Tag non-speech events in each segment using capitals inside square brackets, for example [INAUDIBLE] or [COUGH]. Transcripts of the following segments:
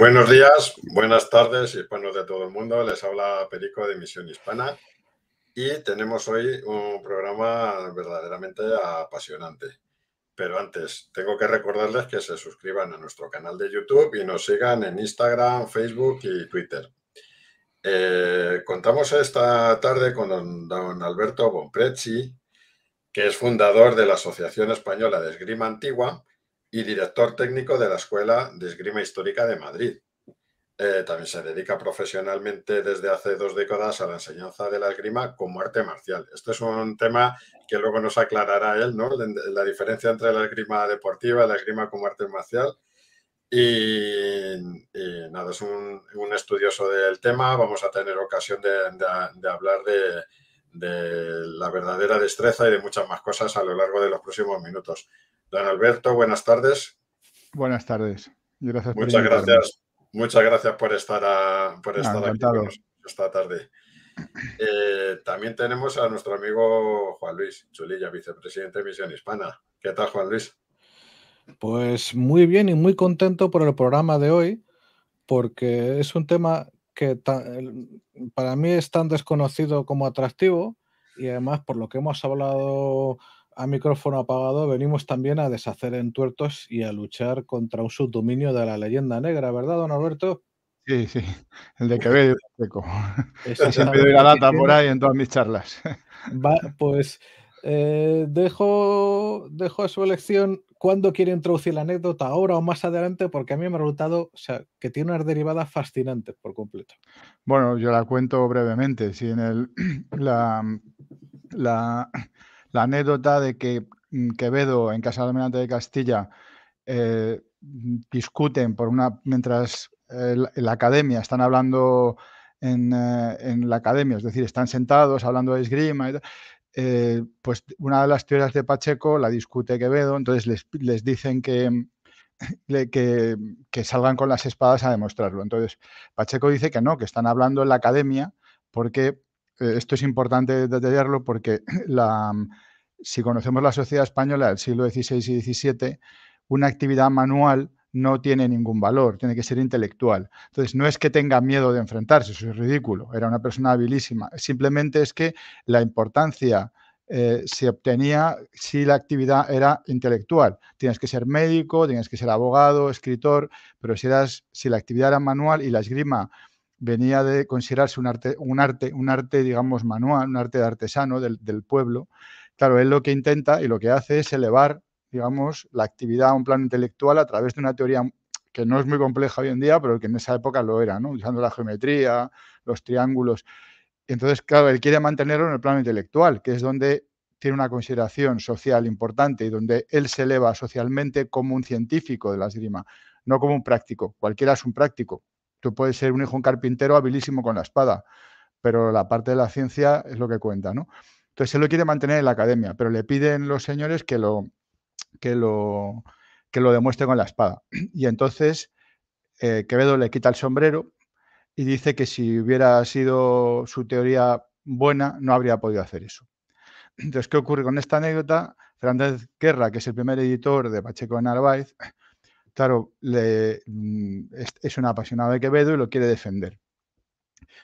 Buenos días, buenas tardes y buenos de todo el mundo. Les habla Perico de Misión Hispana y tenemos hoy un programa verdaderamente apasionante. Pero antes, tengo que recordarles que se suscriban a nuestro canal de YouTube y nos sigan en Instagram, Facebook y Twitter. Eh, contamos esta tarde con don, Alberto Bonprezzi, que es fundador de la Asociación Española de Esgrima Antigua y director técnico de la Escuela de Esgrima Histórica de Madrid. Eh, también se dedica profesionalmente desde hace dos décadas a la enseñanza de la esgrima como arte marcial. Este es un tema que luego nos aclarará él, ¿no? La diferencia entre la esgrima deportiva y la esgrima como arte marcial. Y, nada, es un, estudioso del tema. Vamos a tener ocasión de hablar de, de la verdadera destreza y de muchas más cosas a lo largo de los próximos minutos. Don Alberto, buenas tardes. Buenas tardes. muchas gracias. Muchas gracias por estar, por estar aquí esta tarde. Eh, también tenemos a nuestro amigo Juan Luis Chulilla, vicepresidente de Misión Hispana. ¿Qué tal, Juan Luis? Pues muy bien y muy contento por el programa de hoy, porque es un tema que para mí es tan desconocido como atractivo y además por lo que hemos hablado a micrófono apagado venimos también a deshacer en tuertos y a luchar contra un subdominio de la leyenda negra, ¿verdad, don Alberto? Sí, sí, el de cabello seco. Siempre doy la lata por ahí en todas mis charlas. pues eh, dejo, a su elección cuándo quiere introducir la anécdota, ahora o más adelante, porque a mí me ha resultado o sea, que tiene unas derivadas fascinantes por completo. Bueno, yo la cuento brevemente. Si en el, [CLEARS THROAT] la, la, anécdota de que mm, Quevedo en Casa del Almirante de Castilla eh, discuten por una, mientras eh, la, academia están hablando en, la academia, es decir, están sentados hablando de esgrima. Y tal. Eh, pues una de las teorías de Pacheco la discute Quevedo, entonces les, les dicen [LAUGHS] que, que, salgan con las espadas a demostrarlo. Entonces, Pacheco dice que no, que están hablando en la academia, porque eh, esto es importante detallarlo, porque [CLEARS THROAT] la, si conocemos la sociedad española del siglo XVI y XVII, una actividad manual no tiene ningún valor, tiene que ser intelectual. Entonces, no es que tenga miedo de enfrentarse, eso es ridículo, era una persona habilísima, simplemente es que la importancia eh, se obtenía si la actividad era intelectual. Tienes que ser médico, tienes que ser abogado, escritor, pero si, eras, si la actividad era manual y la esgrima venía de considerarse un arte, un arte, un arte digamos, manual, un arte de artesano del, del pueblo, claro, él lo que intenta y lo que hace es elevar digamos, la actividad a un plano intelectual a través de una teoría que no es muy compleja hoy en día, pero que en esa época lo era, ¿no? usando la geometría, los triángulos. Entonces, claro, él quiere mantenerlo en el plano intelectual, que es donde tiene una consideración social importante y donde él se eleva socialmente como un científico de la esgrima, no como un práctico. Cualquiera es un práctico. Tú puedes ser un hijo un carpintero habilísimo con la espada, pero la parte de la ciencia es lo que cuenta, ¿no? Entonces él lo quiere mantener en la academia, pero le piden los señores que lo, que lo, que lo demuestre con la espada. [CLEARS THROAT] Y entonces eh, Quevedo le quita el sombrero y dice que si hubiera sido su teoría buena, no habría podido hacer eso. [CLEARS THROAT] Entonces, ¿qué ocurre con esta anécdota? Fernández Guerra, que es el primer editor de Pacheco de Narváez, [CLEARS THROAT] claro, mm, es, es un apasionado de Quevedo y lo quiere defender.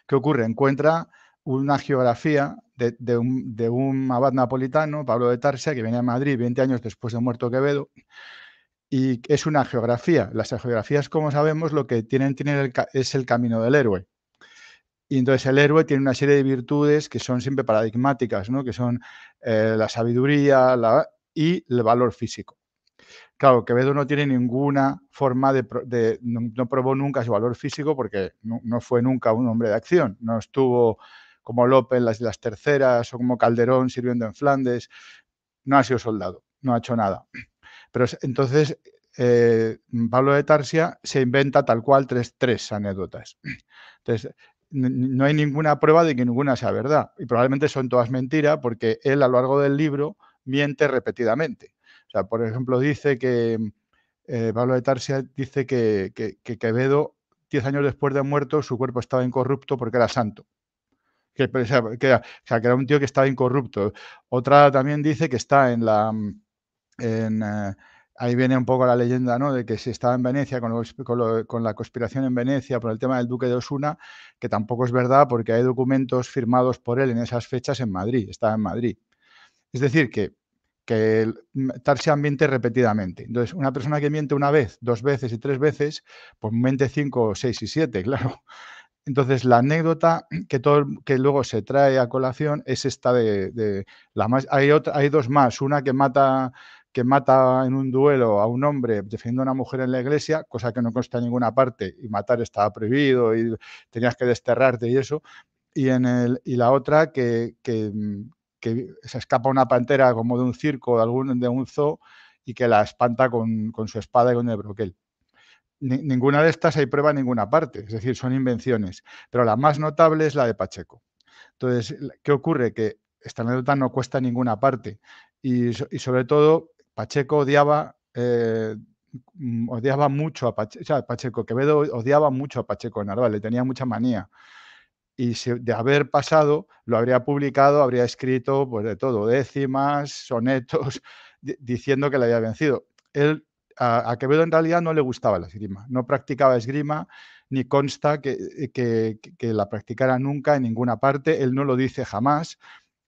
¿Qué ocurre? Encuentra una geografía de, un, abad napolitano, Pablo de Tarsia, que venía a Madrid 20 años después de muerto Quevedo, y es una geografía. Las geografías, como sabemos, lo que tienen, es el camino del héroe. Y entonces el héroe tiene una serie de virtudes que son siempre paradigmáticas, ¿no? que son eh, la sabiduría la, y el valor físico. Claro, Quevedo no tiene ninguna forma de, no, probó nunca su valor físico porque no, fue nunca un hombre de acción, no estuvo como López en las Terceras o como Calderón sirviendo en Flandes, no ha sido soldado, no ha hecho nada. Pero entonces eh, Pablo de Tarsia se inventa tal cual tres, anécdotas. Entonces, no hay ninguna prueba de que ninguna sea verdad. Y probablemente son todas mentiras porque él a lo largo del libro miente repetidamente. O sea, por ejemplo, dice que eh, Pablo de Tarsia dice que, que Quevedo, diez años después de muerto, su cuerpo estaba incorrupto porque era santo que, que, era un tío que estaba incorrupto. Otra también dice que está en la... Eh, ahí viene un poco la leyenda, ¿no? De que si estaba en Venecia con, con, la conspiración en Venecia por el tema del duque de Osuna, que tampoco es verdad porque hay documentos firmados por él en esas fechas en Madrid, estaba en Madrid. Es decir, que, que Tarsian miente repetidamente. Entonces, una persona que miente una vez, dos veces y tres veces, pues miente cinco, seis y siete, [LAUGHS] claro. Entonces, la anécdota que, todo, que luego se trae a colación es esta de, la más, hay, otra, hay dos más, una que mata que mata en un duelo a un hombre defendiendo a una mujer en la iglesia, cosa que no consta en ninguna parte, y matar estaba prohibido y tenías que desterrarte y eso, y, en el, y la otra que, se escapa una pantera como de un circo, de, algún, de un zoo, y que la espanta con, con su espada y con el broquel ninguna de estas hay prueba en ninguna parte, es decir, son invenciones, pero la más notable es la de Pacheco. Entonces, ¿qué ocurre? Que esta anécdota no cuesta ninguna parte y, sobre todo Pacheco odiaba... Eh, mm, odiaba mucho a Pacheco, o sea, Pacheco, Quevedo odiaba mucho a Pacheco Narval, le tenía mucha manía y de haber pasado lo habría publicado, habría escrito pues de todo, décimas, sonetos, diciendo que le había vencido. Él a, Quevedo en realidad no le gustaba la esgrima, no practicaba esgrima, ni consta que, eh, que, la practicara nunca en ninguna parte, él no lo dice jamás.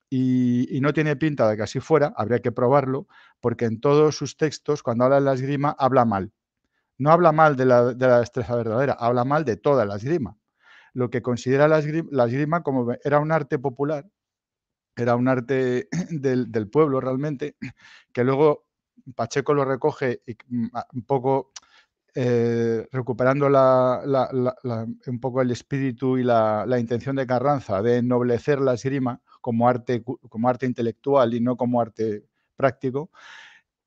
Y, no tiene pinta de que así fuera, habría que probarlo, porque en todos sus textos, cuando habla de la esgrima, habla mal. No habla mal de la, de la destreza verdadera, habla mal de toda la esgrima. Lo que considera la esgrima, la esgrima como era un arte popular, era un arte [CLEARS THROAT] del, del pueblo realmente, que luego Pacheco lo recoge y mm, un poco eh, recuperando un poco el espíritu y la, intención de Carranza de ennoblecer la esgrima como arte, como arte intelectual y no como arte práctico.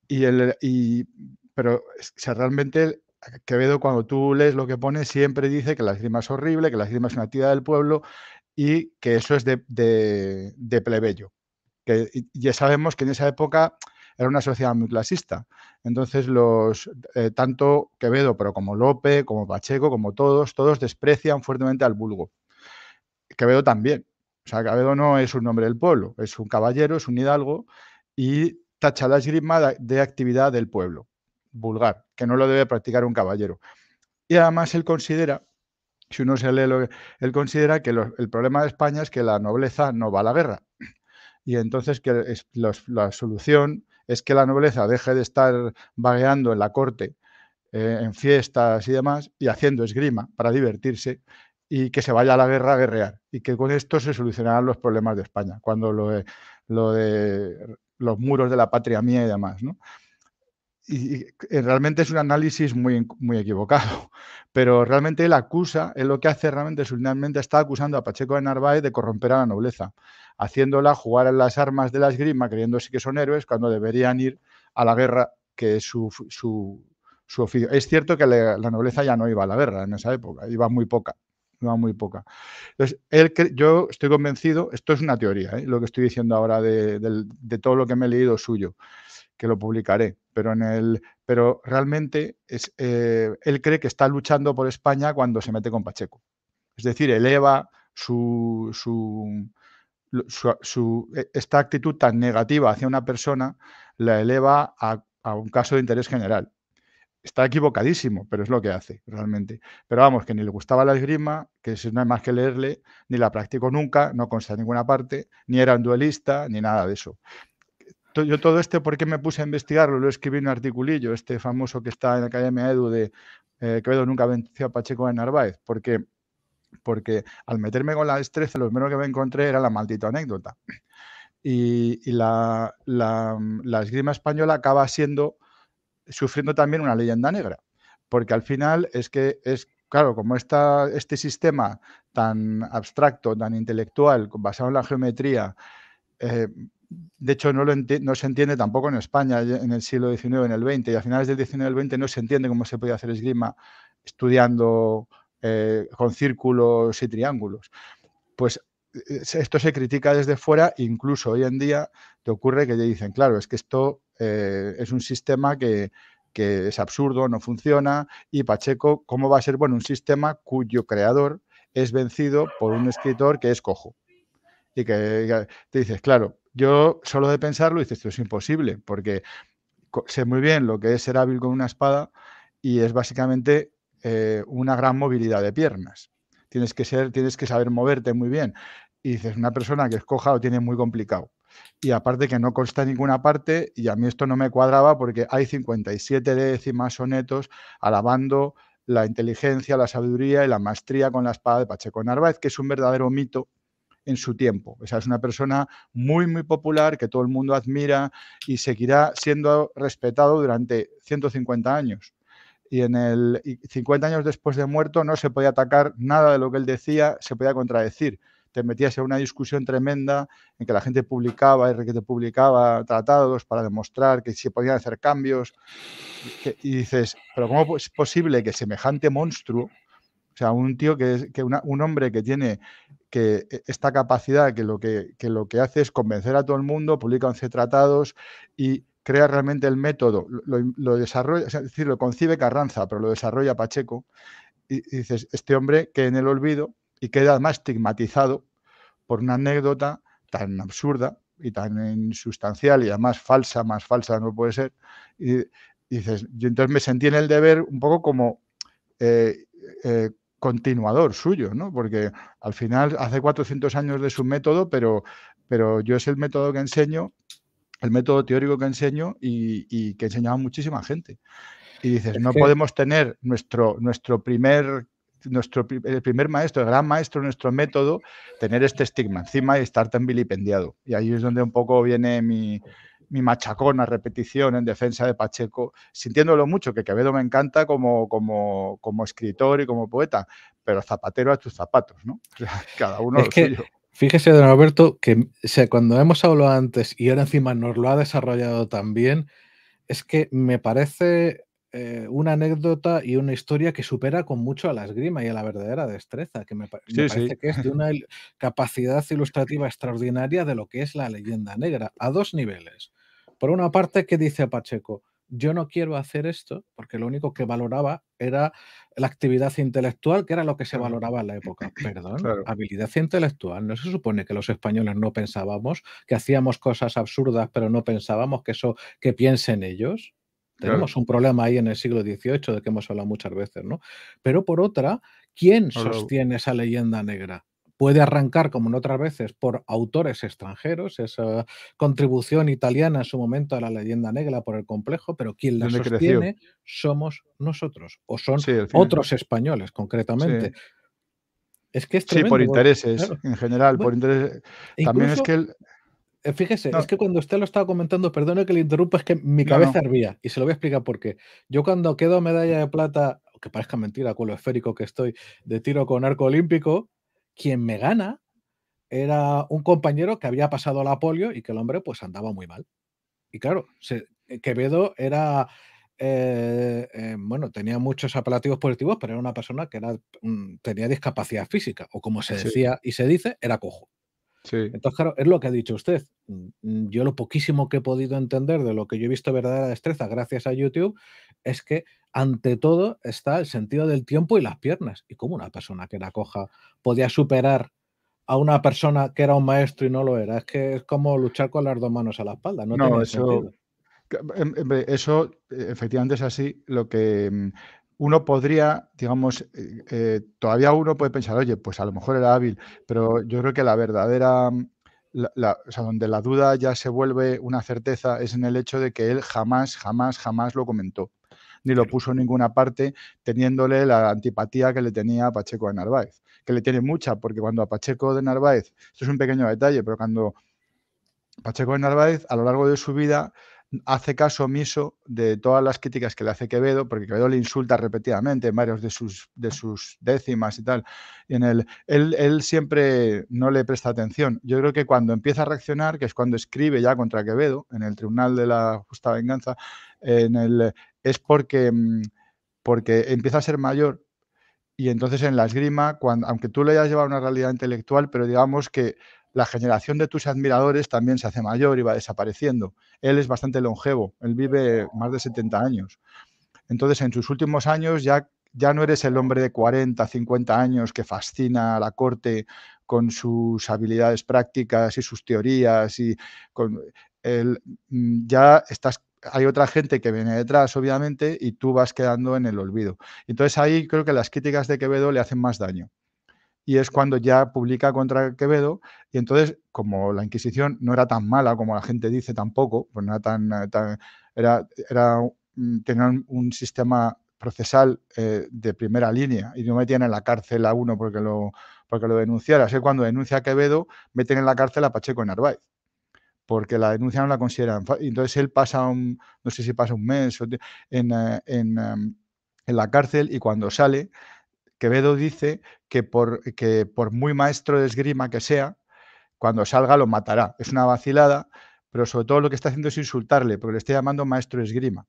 Y, pero realmente Quevedo, cuando tú lees lo que pone, siempre dice que la esgrima es horrible, que la esgrima es una actividad del pueblo y que eso es de, plebeyo. Que, ya sabemos que en esa época era una sociedad muy clasista. Entonces, los, eh, tanto Quevedo, pero como Lope, como Pacheco, como todos, todos desprecian fuertemente al vulgo. Quevedo también. O sea, Quevedo no es un nombre del pueblo, es un caballero, es un hidalgo y tacha la esgrima de actividad del pueblo, vulgar, que no lo debe practicar un caballero. Y además él considera, si uno se lee, lo que, él considera que el problema de España es que la nobleza no va a la guerra. Y entonces que es, la solución es que la nobleza deje de estar vagueando en la corte, eh, en fiestas y demás, y haciendo esgrima para divertirse y que se vaya a la guerra a guerrear. Y que con esto se solucionarán los problemas de España, cuando lo de, lo de los muros de la patria mía y demás. ¿no? y, eh, realmente es un análisis muy, muy equivocado, [LAUGHS] pero realmente él acusa, él lo que hace realmente subliminalmente está acusando a Pacheco de Narváez de corromper a la nobleza, haciéndola jugar en las armas de la esgrima, creyéndose que son héroes, cuando deberían ir a la guerra, que es su, su, oficio. Es cierto que la, nobleza ya no iba a la guerra en esa época, iba muy poca, iba muy poca. Entonces, él, yo estoy convencido, esto es una teoría, ¿eh? lo que estoy diciendo ahora de, de, todo lo que me he leído suyo, que lo publicaré, pero, en el, pero realmente es, eh, él cree que está luchando por España cuando se mete con Pacheco. Es decir, eleva su, su, e, esta actitud tan negativa hacia una persona, la eleva a, un caso de interés general está equivocadísimo, pero es lo que hace realmente. Pero vamos, que ni le gustaba la esgrima, que si no hay más que leerle, ni la practicó nunca, no consta en ninguna parte, ni era un duelista, ni nada de eso yo todo este, ¿por qué me puse a investigarlo? Lo escribí en un articulillo, este famoso que está en la Academia Edu de eh, Quevedo nunca venció a Pacheco de Narváez, porque, porque al meterme con la destreza, lo primero que me encontré era la maldita anécdota. Y, la, esgrima española acaba siendo, sufriendo también una leyenda negra, porque al final es que es claro, como este sistema tan abstracto, tan intelectual, basado en la geometría, eh, de hecho, no, no se entiende tampoco en España en el siglo XIX, en el XX, y a finales del XIX y el XX no se entiende cómo se podía hacer esgrima estudiando eh, con círculos y triángulos. Pues eh, esto se critica desde fuera, incluso hoy en día te ocurre que te dicen, claro, es que esto eh, es un sistema que, es absurdo, no funciona, y Pacheco, ¿cómo va a ser? un sistema cuyo creador es vencido por un escritor que es cojo. Y que te dices, claro, yo solo de pensarlo dices, esto es imposible, porque sé muy bien lo que es ser hábil con una espada y es básicamente eh, una gran movilidad de piernas. Tienes que, ser, tienes que saber moverte muy bien. Y dices, una persona que escoja lo tiene muy complicado. Y aparte que no consta en ninguna parte, y a mí esto no me cuadraba porque hay 57 décimas sonetos alabando la inteligencia, la sabiduría y la maestría con la espada de Pacheco Narváez, que es un verdadero mito en su tiempo. Esa es una persona muy, muy popular que todo el mundo admira y seguirá siendo respetado durante 150 años. Y en el 50 años después de muerto no se podía atacar nada de lo que él decía, se podía contradecir. Te metías en una discusión tremenda en que la gente publicaba y te publicaba tratados para demostrar que se podían hacer cambios. y dices, pero ¿cómo es posible que semejante monstruo sea, un tío que, que un hombre que tiene que e, esta capacidad que lo que, lo que hace es convencer a todo el mundo, publica 11 tratados y crea realmente el método, lo, desarrolla, es decir, lo concibe Carranza, pero lo desarrolla Pacheco, y, dices, este hombre que en el olvido y queda además estigmatizado por una anécdota tan absurda y tan insustancial y además falsa, más falsa no puede ser, y, dices, yo entonces me sentí en el deber un poco como... Eh, eh, continuador suyo, ¿no? Porque al final hace 400 años de su método, pero, pero yo es el método que enseño, el método teórico que enseño y, que enseñaba muchísima gente. Y dices, no podemos tener nuestro, nuestro primer nuestro el primer maestro, el gran maestro de nuestro método, tener este estigma encima y estar tan vilipendiado. Y ahí es donde un poco viene mi, mi machacón a repetición en defensa de Pacheco, sintiéndolo mucho, que Quevedo me encanta como, como, escritor y como poeta, pero zapatero a tus zapatos, ¿no? [LAUGHS] cada uno es que, Fíjese, don Alberto, que cuando hemos hablado antes y ahora encima nos lo ha desarrollado también, es que me parece eh, una anécdota y una historia que supera con mucho a la esgrima y a la verdadera destreza, que me, parece que es de una capacidad ilustrativa extraordinaria de lo que es la leyenda negra, a dos niveles. Por una parte, ¿qué dice Pacheco? Yo no quiero hacer esto porque lo único que valoraba era la actividad intelectual, que era lo que se valoraba en la época. Perdón, habilidad intelectual. ¿No se supone que los españoles no pensábamos, que hacíamos cosas absurdas, pero no pensábamos que eso, que piensen ellos? Tenemos un problema ahí en el siglo XVIII de que hemos hablado muchas veces, ¿no? Pero por otra, ¿quién sostiene esa leyenda negra? puede arrancar, como en otras veces, por autores extranjeros, esa contribución italiana en su momento a la leyenda negra por el complejo, pero quien la sostiene somos nosotros, o son otros españoles concretamente. Sí. Es que es por intereses, en general, por intereses. E también es que eh, Fíjese, es que cuando usted lo estaba comentando, perdone que le interrumpa, es que mi cabeza hervía y se lo voy a explicar por qué. Yo cuando quedo medalla de plata, que parezca mentira con lo esférico que estoy, de tiro con arco olímpico, quien me gana era un compañero que había pasado la polio y que el hombre pues andaba muy mal. Y claro, eh, Quevedo era, eh, eh, bueno, tenía muchos apelativos positivos, pero era una persona que mm, tenía discapacidad física, o como se decía y se dice, era cojo. Entonces, claro, es lo que ha dicho usted. Mm, mm, yo lo poquísimo que he podido entender de lo que yo he visto verdadera destreza gracias a YouTube es que ante todo está el sentido del tiempo y las piernas. ¿Y cómo una persona que era coja podía superar a una persona que era un maestro y no lo era? Es que es como luchar con las dos manos a la espalda. No, eso, sentido. Em, eso eh, efectivamente es así. Lo que mm, uno podría, digamos, eh, eh, todavía uno puede pensar, oye, pues a lo mejor era hábil, pero yo creo que la verdadera mm, donde la duda ya se vuelve una certeza es en el hecho de que él jamás, jamás, jamás lo comentó ni lo puso en ninguna parte, teniéndole la antipatía que le tenía a Pacheco de Narváez, que le tiene mucha, porque cuando a Pacheco de Narváez, esto es un pequeño detalle, pero cuando Pacheco de Narváez a lo largo de su vida hace caso omiso de todas las críticas que le hace Quevedo, porque Quevedo le insulta repetidamente en varios de sus, décimas y tal. en el, él, siempre no le presta atención. Yo creo que cuando empieza a reaccionar, que es cuando escribe ya contra Quevedo, en el Tribunal de la Justa Venganza, es porque, mm, porque empieza a ser mayor y entonces en la esgrima, aunque tú le hayas llevado una realidad intelectual, pero digamos que la generación de tus admiradores también se hace mayor y va desapareciendo. Él es bastante longevo, él vive más de 70 años. Entonces, en sus últimos años ya, ya no eres el hombre de 40, 50 años que fascina a la corte con sus habilidades prácticas y sus teorías y con el, mm, ya estás hay otra gente que viene detrás, obviamente, y tú vas quedando en el olvido. Entonces ahí creo que las críticas de Quevedo le hacen más daño y es cuando ya publica contra Quevedo. Y entonces, como la Inquisición no era tan mala como la gente dice tampoco, pues no era tan. Eh, era, era, mm, tenían un sistema procesal eh, de primera línea y no metían en la cárcel a uno porque lo, porque lo denunciara. Así que cuando denuncia a Quevedo, meten en la cárcel a Pacheco Narváez porque la denuncia no la consideran. Entonces él pasa un, no sé si pasa un mes en, eh, em, en la cárcel y cuando sale Quevedo dice que por, por muy maestro de esgrima que sea, cuando salga lo matará. Es una vacilada, pero sobre todo lo que está haciendo es insultarle, porque le está llamando maestro de esgrima.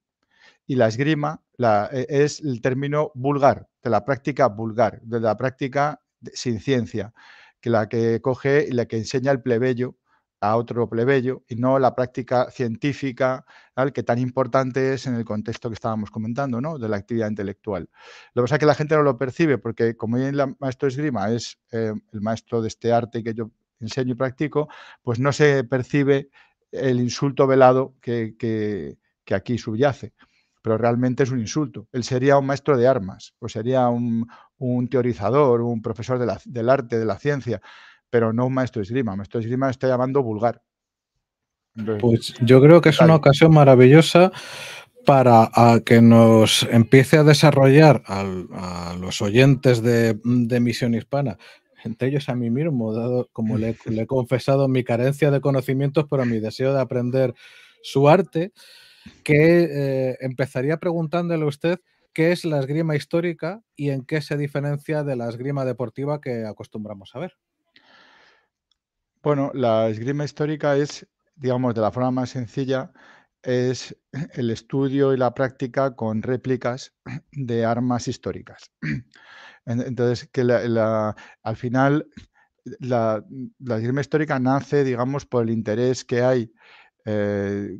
Y la esgrima la, e, es el término vulgar, de la práctica vulgar, de la práctica sin ciencia, que la que coge y la que enseña el plebeyo a otro plebeyo y no la práctica científica que tan importante es en el contexto que estábamos comentando, ¿no? de la actividad intelectual. Lo que pasa es que la gente no lo percibe porque como el maestro Esgrima es eh, el maestro de este arte que yo enseño y practico, pues no se percibe el insulto velado que, que, aquí subyace pero realmente es un insulto. Él sería un maestro de armas, o sería un, un teorizador, un profesor del arte, de la ciencia, pero no un maestro de esgrima. maestro de esgrima está llamando vulgar. pues yo creo que es una ocasión maravillosa para que nos empiece a desarrollar a los oyentes de, Misión Hispana entre ellos a mí mismo, dado, como [LAUGHS] le, he confesado mi carencia de conocimientos, pero mi deseo de aprender su arte, que eh, empezaría preguntándole a usted qué es la esgrima histórica y en qué se diferencia de la esgrima deportiva que acostumbramos a ver. Bueno, la esgrima histórica es, digamos, de la forma más sencilla, es [LAUGHS] el estudio y la práctica con réplicas [CLEARS THROAT] de armas históricas. [CLEARS THROAT] Entonces, que la, al final la, esgrima histórica nace, digamos, por el interés que hay eh,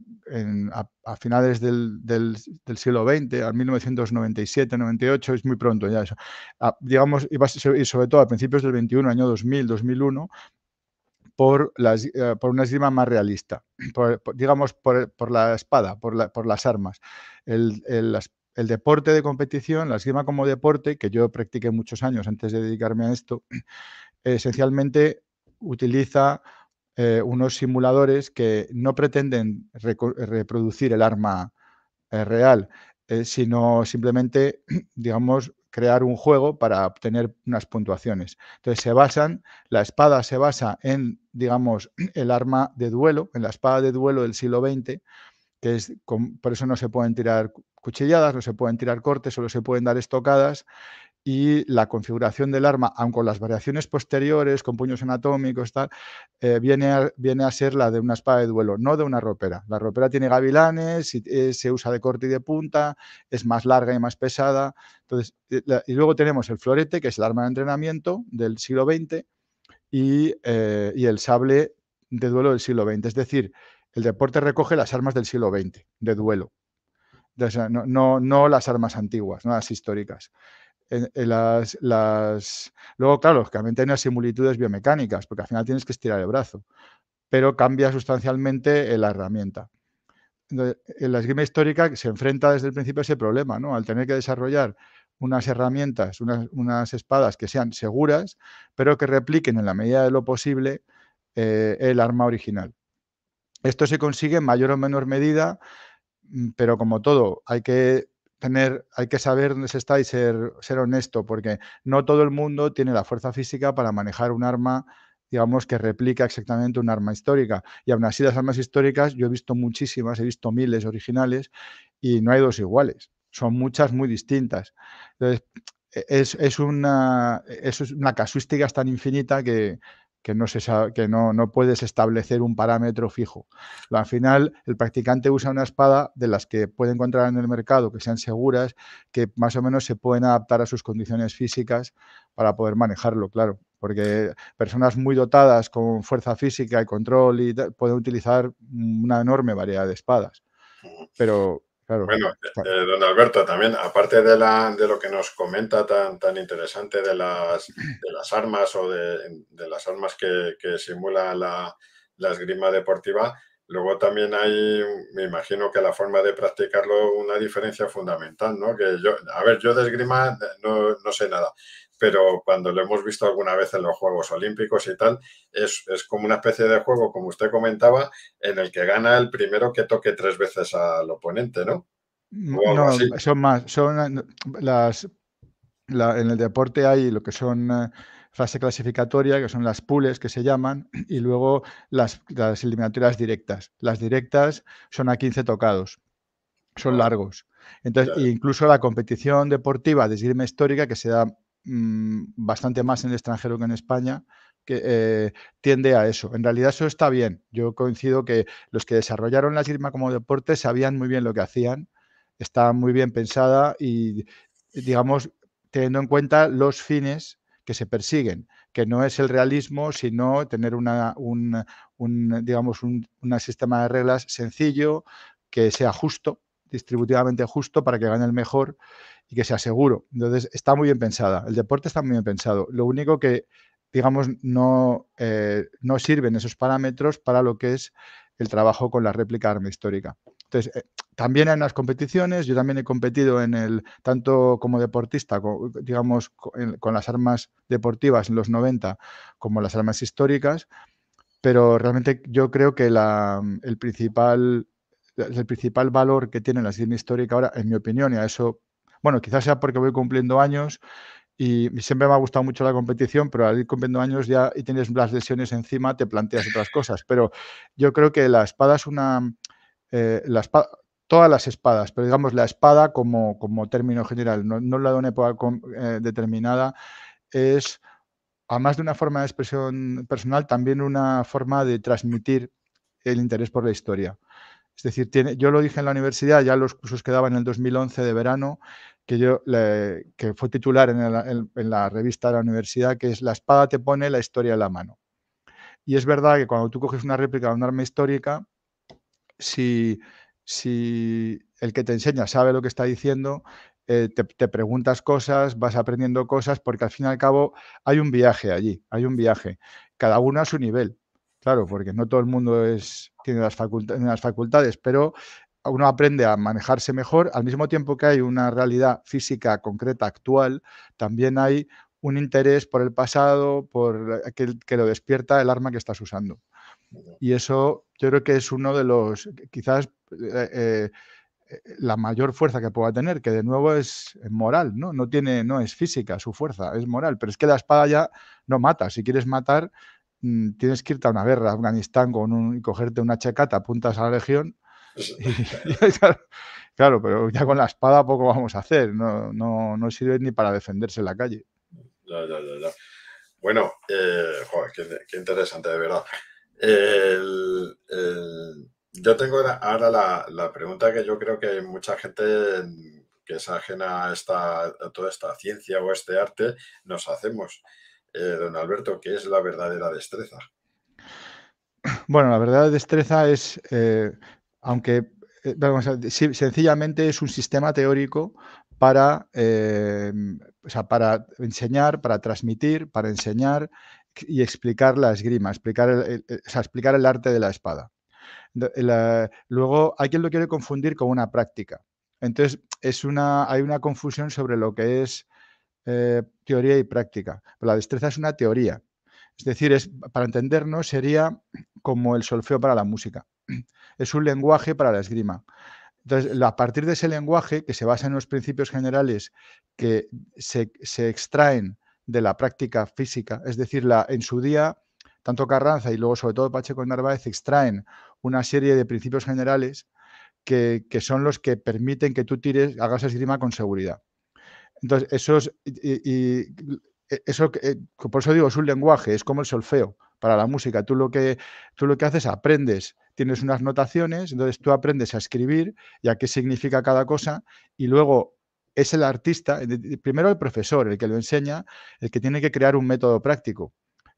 a, finales del, siglo XX, a 1997, 98, es muy pronto ya eso. Ah, digamos, y sobre todo a principios del 21, año 2000, 2001, eh, por, una esgrima más realista, [CLEARS THROAT] digamos por, la espada, por, las armas. El, deporte de competición, la esgrima como deporte, que yo practiqué muchos años antes de dedicarme a esto, [CLEARS THROAT] esencialmente utiliza eh, unos simuladores que no pretenden reproducir el arma eh, real, sino simplemente, [CLEARS THROAT] digamos, crear un juego para obtener unas puntuaciones. Entonces se basan, la espada se basa en, digamos, [CLEARS THROAT] el arma de duelo, en la espada de duelo del siglo XX, que es, por eso no se pueden tirar cuchilladas, no se pueden tirar cortes, solo se pueden dar estocadas y la configuración del arma, aun con las variaciones posteriores, con puños anatómicos, tal, eh, viene, a, ser la de una espada de duelo, no de una ropera. La ropera tiene gavilanes, eh, se usa de corte y de punta, es más larga y más pesada. Entonces, eh, y luego tenemos el florete, que es el arma de entrenamiento del siglo XX, y, el sable de duelo del siglo XX. Es decir, el deporte recoge las armas del siglo XX, de duelo. No, no, no, las armas antiguas, no las históricas las, las, Luego, claro, también hay unas similitudes biomecánicas, porque al final tienes que estirar el brazo, pero cambia sustancialmente eh, la herramienta. en la esgrima histórica se enfrenta desde el principio a ese problema, ¿no? Al tener que desarrollar unas herramientas, unas, espadas que sean seguras, pero que repliquen en la medida de lo posible eh, el arma original. Esto se consigue en mayor o menor medida, mm, pero como todo, hay que tener, hay que saber dónde se está y ser, ser honesto, porque no todo el mundo tiene la fuerza física para manejar un arma, digamos, que replica exactamente un arma histórica. Y aún así las armas históricas, yo he visto muchísimas, he visto miles originales y no hay dos iguales. Son muchas muy distintas. Entonces, e-, es, una, es una casuística tan infinita que que no, se sabe, que no, no puedes establecer un parámetro fijo. Al final, el practicante usa una espada de las que puede encontrar en el mercado, que sean seguras, que más o menos se pueden adaptar a sus condiciones físicas para poder manejarlo, claro. Porque personas muy dotadas con fuerza física y control pueden utilizar una enorme variedad de espadas. Pero bueno, eh, eh, don Alberto, también, aparte de, la, de lo que nos comenta tan, tan interesante de las, de las armas o de, las armas que, que simula la, esgrima deportiva, luego también hay, me imagino que la forma de practicarlo, una diferencia fundamental, ¿no? Que yo, a ver, yo de esgrima no, no sé nada pero cuando lo hemos visto alguna vez en los Juegos Olímpicos y tal, es, como una especie de juego, como usted comentaba, en el que gana el primero que toque tres veces al oponente, ¿no? Mm, no, son más, son eh, las... en el deporte hay lo que son eh, fase clasificatoria, que son las pules, que se llaman, y luego las, las, eliminatorias directas. Las directas son a 15 tocados, son ah. largos. Entonces, incluso la competición deportiva de histórica, que se da Mm, bastante más en el extranjero que en España, que eh, tiende a eso. En realidad eso está bien. Yo coincido que los que desarrollaron la esgrima como deporte sabían muy bien lo que hacían, está muy bien pensada y, digamos, teniendo en cuenta los fines que se persiguen, que no es el realismo, sino tener una, un, digamos, un sistema de reglas sencillo, que sea justo, distributivamente justo, para que gane el mejor y que sea seguro. Entonces, está muy bien pensada. El deporte está muy bien pensado. Lo único que, digamos, no, eh, no sirven esos parámetros para lo que es el trabajo con la réplica arma histórica. Entonces, eh, también en las competiciones, yo también he competido en el, tanto como deportista, digamos, con, las armas deportivas en los 90, como las armas históricas, pero realmente yo creo que el, principal, el principal valor que tiene la cine histórica ahora, en mi opinión, y a eso bueno, quizás sea porque voy cumpliendo años y siempre me ha gustado mucho la competición, pero al ir cumpliendo años ya y tienes las lesiones encima, te planteas otras cosas. Pero yo creo que la espada es una... Eh, la todas las espadas, pero digamos la espada como, como término general, no, la de una época eh, determinada, es, además de una forma de expresión personal, también una forma de transmitir el interés por la historia. Es decir, tiene, yo lo dije en la universidad, ya los cursos que daba en el 2011 de verano, que, yo, fue titular en, la revista de la universidad, que es La espada te pone la historia en la mano. Y es verdad que cuando tú coges una réplica de un arma histórica, si, el que te enseña sabe lo que está diciendo, eh, te, preguntas cosas, vas aprendiendo cosas, porque al fin y al cabo hay un viaje allí, hay un viaje, cada uno a su nivel. Claro, porque no todo el mundo es, tiene las facultades pero uno aprende a manejarse mejor, al mismo tiempo que hay una realidad física concreta actual, también hay un interés por el pasado, por que, lo despierta el arma que estás usando. Y eso yo creo que es uno de los, quizás eh, eh, la mayor fuerza que pueda tener, que de nuevo es moral, ¿no? No tiene, no es física su fuerza, es moral. Pero es que la espada ya no mata. Si quieres matar, mm, tienes que irte a una guerra a Afganistán con un, cogerte una checata, apuntas a la legión [LAUGHS] claro, pero ya con la espada poco vamos a hacer, no, sirve ni para defenderse en la calle. Ya, ya, ya, Bueno, eh, qué, interesante, de verdad. yo tengo ahora la, pregunta que yo creo que mucha gente que es ajena a, esta, toda esta ciencia o este arte nos hacemos. Eh, don Alberto, ¿qué es la verdadera destreza? Bueno, la verdadera destreza es eh, aunque eh, sencillamente es un sistema teórico para, eh, para enseñar, para transmitir, para enseñar y explicar la esgrima, explicar el, explicar el arte de la espada. Eh, luego, luego, quien lo quiere confundir con una práctica. Entonces, es una, hay una confusión sobre lo que es teoría y práctica. la destreza es una teoría. Es decir, es, para entendernos sería como el solfeo para la música. [CLEARS THROAT] es un lenguaje para la esgrima. Entonces, a partir de ese lenguaje, que se basa en los principios generales que se, extraen de la práctica física, es decir, la, en su día, tanto Carranza y luego sobre todo Pacheco y Narváez extraen una serie de principios generales que, son los que permiten que tú tires, hagas esgrima con seguridad. Entonces, eso y, y, e, eso, eh, por eso digo, es un lenguaje, es como el solfeo para la música. Tú lo que, tú lo que haces, aprendes tienes unas notaciones, entonces tú aprendes a escribir y a qué significa cada cosa y luego es el artista, primero el profesor, el que lo enseña, el que tiene que crear un método práctico.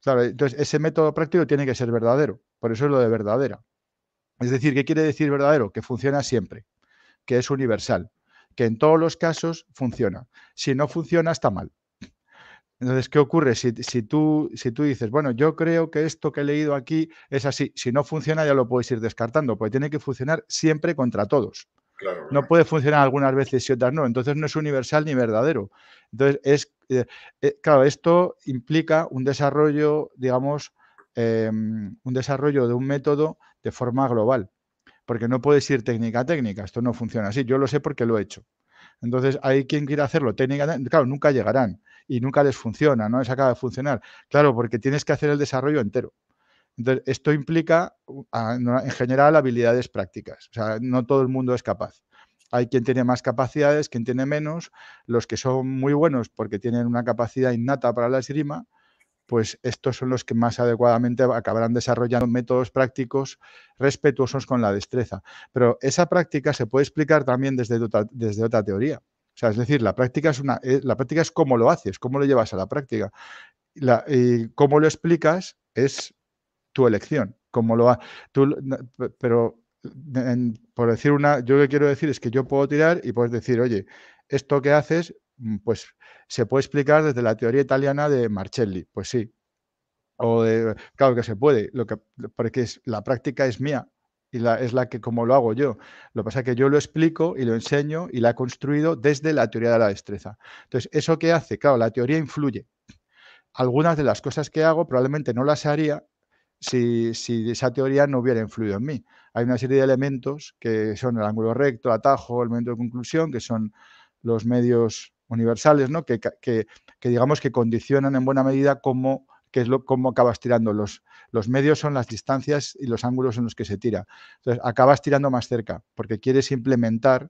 entonces ese método práctico tiene que ser verdadero, por eso es lo de verdadera. Es decir, ¿qué quiere decir verdadero? Que funciona siempre, que es universal, que en todos los casos funciona. Si no funciona, está mal. Entonces, ¿qué ocurre? Si, tú, dices, bueno, yo creo que esto que he leído aquí es así, si no funciona ya lo puedes ir descartando, porque tiene que funcionar siempre contra todos. no puede funcionar algunas veces y otras no. Entonces no es universal ni verdadero. Entonces, es, eh, eh, claro, esto implica un desarrollo, digamos, em, un desarrollo de un método de forma global, porque no puedes ir técnica a técnica. Esto no funciona así. Yo lo sé porque lo he hecho. Entonces, hay quien quiera hacerlo técnica, claro, nunca llegarán y nunca les funciona, no les acaba de funcionar. Claro, porque tienes que hacer el desarrollo entero. Entonces, esto implica en general habilidades prácticas. O sea, no todo el mundo es capaz. Hay quien tiene más capacidades, quien tiene menos. Los que son muy buenos porque tienen una capacidad innata para la esgrima, pues estos son los que más adecuadamente acabarán desarrollando métodos prácticos respetuosos con la destreza. Pero esa práctica se puede explicar también desde desde otra teoría. O sea, es decir, la práctica es, una, eh, la práctica es cómo lo haces, cómo lo llevas a la práctica. y eh, cómo lo explicas es tu elección. Como lo ha, pero por decir una, yo lo que quiero decir es que yo puedo tirar y puedes decir, oye, esto que haces, mm, pues se puede explicar desde la teoría italiana de Marcelli. Pues sí. O de, claro que se puede, lo que, porque la práctica es mía y la, es la que como lo hago yo. Lo que pasa es que yo lo explico y lo enseño y la he construido desde la teoría de la destreza. Entonces, ¿eso qué hace? Claro, la teoría influye. Algunas de las cosas que hago probablemente no las haría si, esa teoría no hubiera influido en mí. Hay una serie de elementos que son el ángulo recto, el atajo, el momento de conclusión, que son los medios universales, ¿no? que, que digamos que condicionan en buena medida cómo que es lo, cómo acabas tirando. Los, los medios son las distancias y los ángulos en los que se tira. Entonces, acabas tirando más cerca porque quieres implementar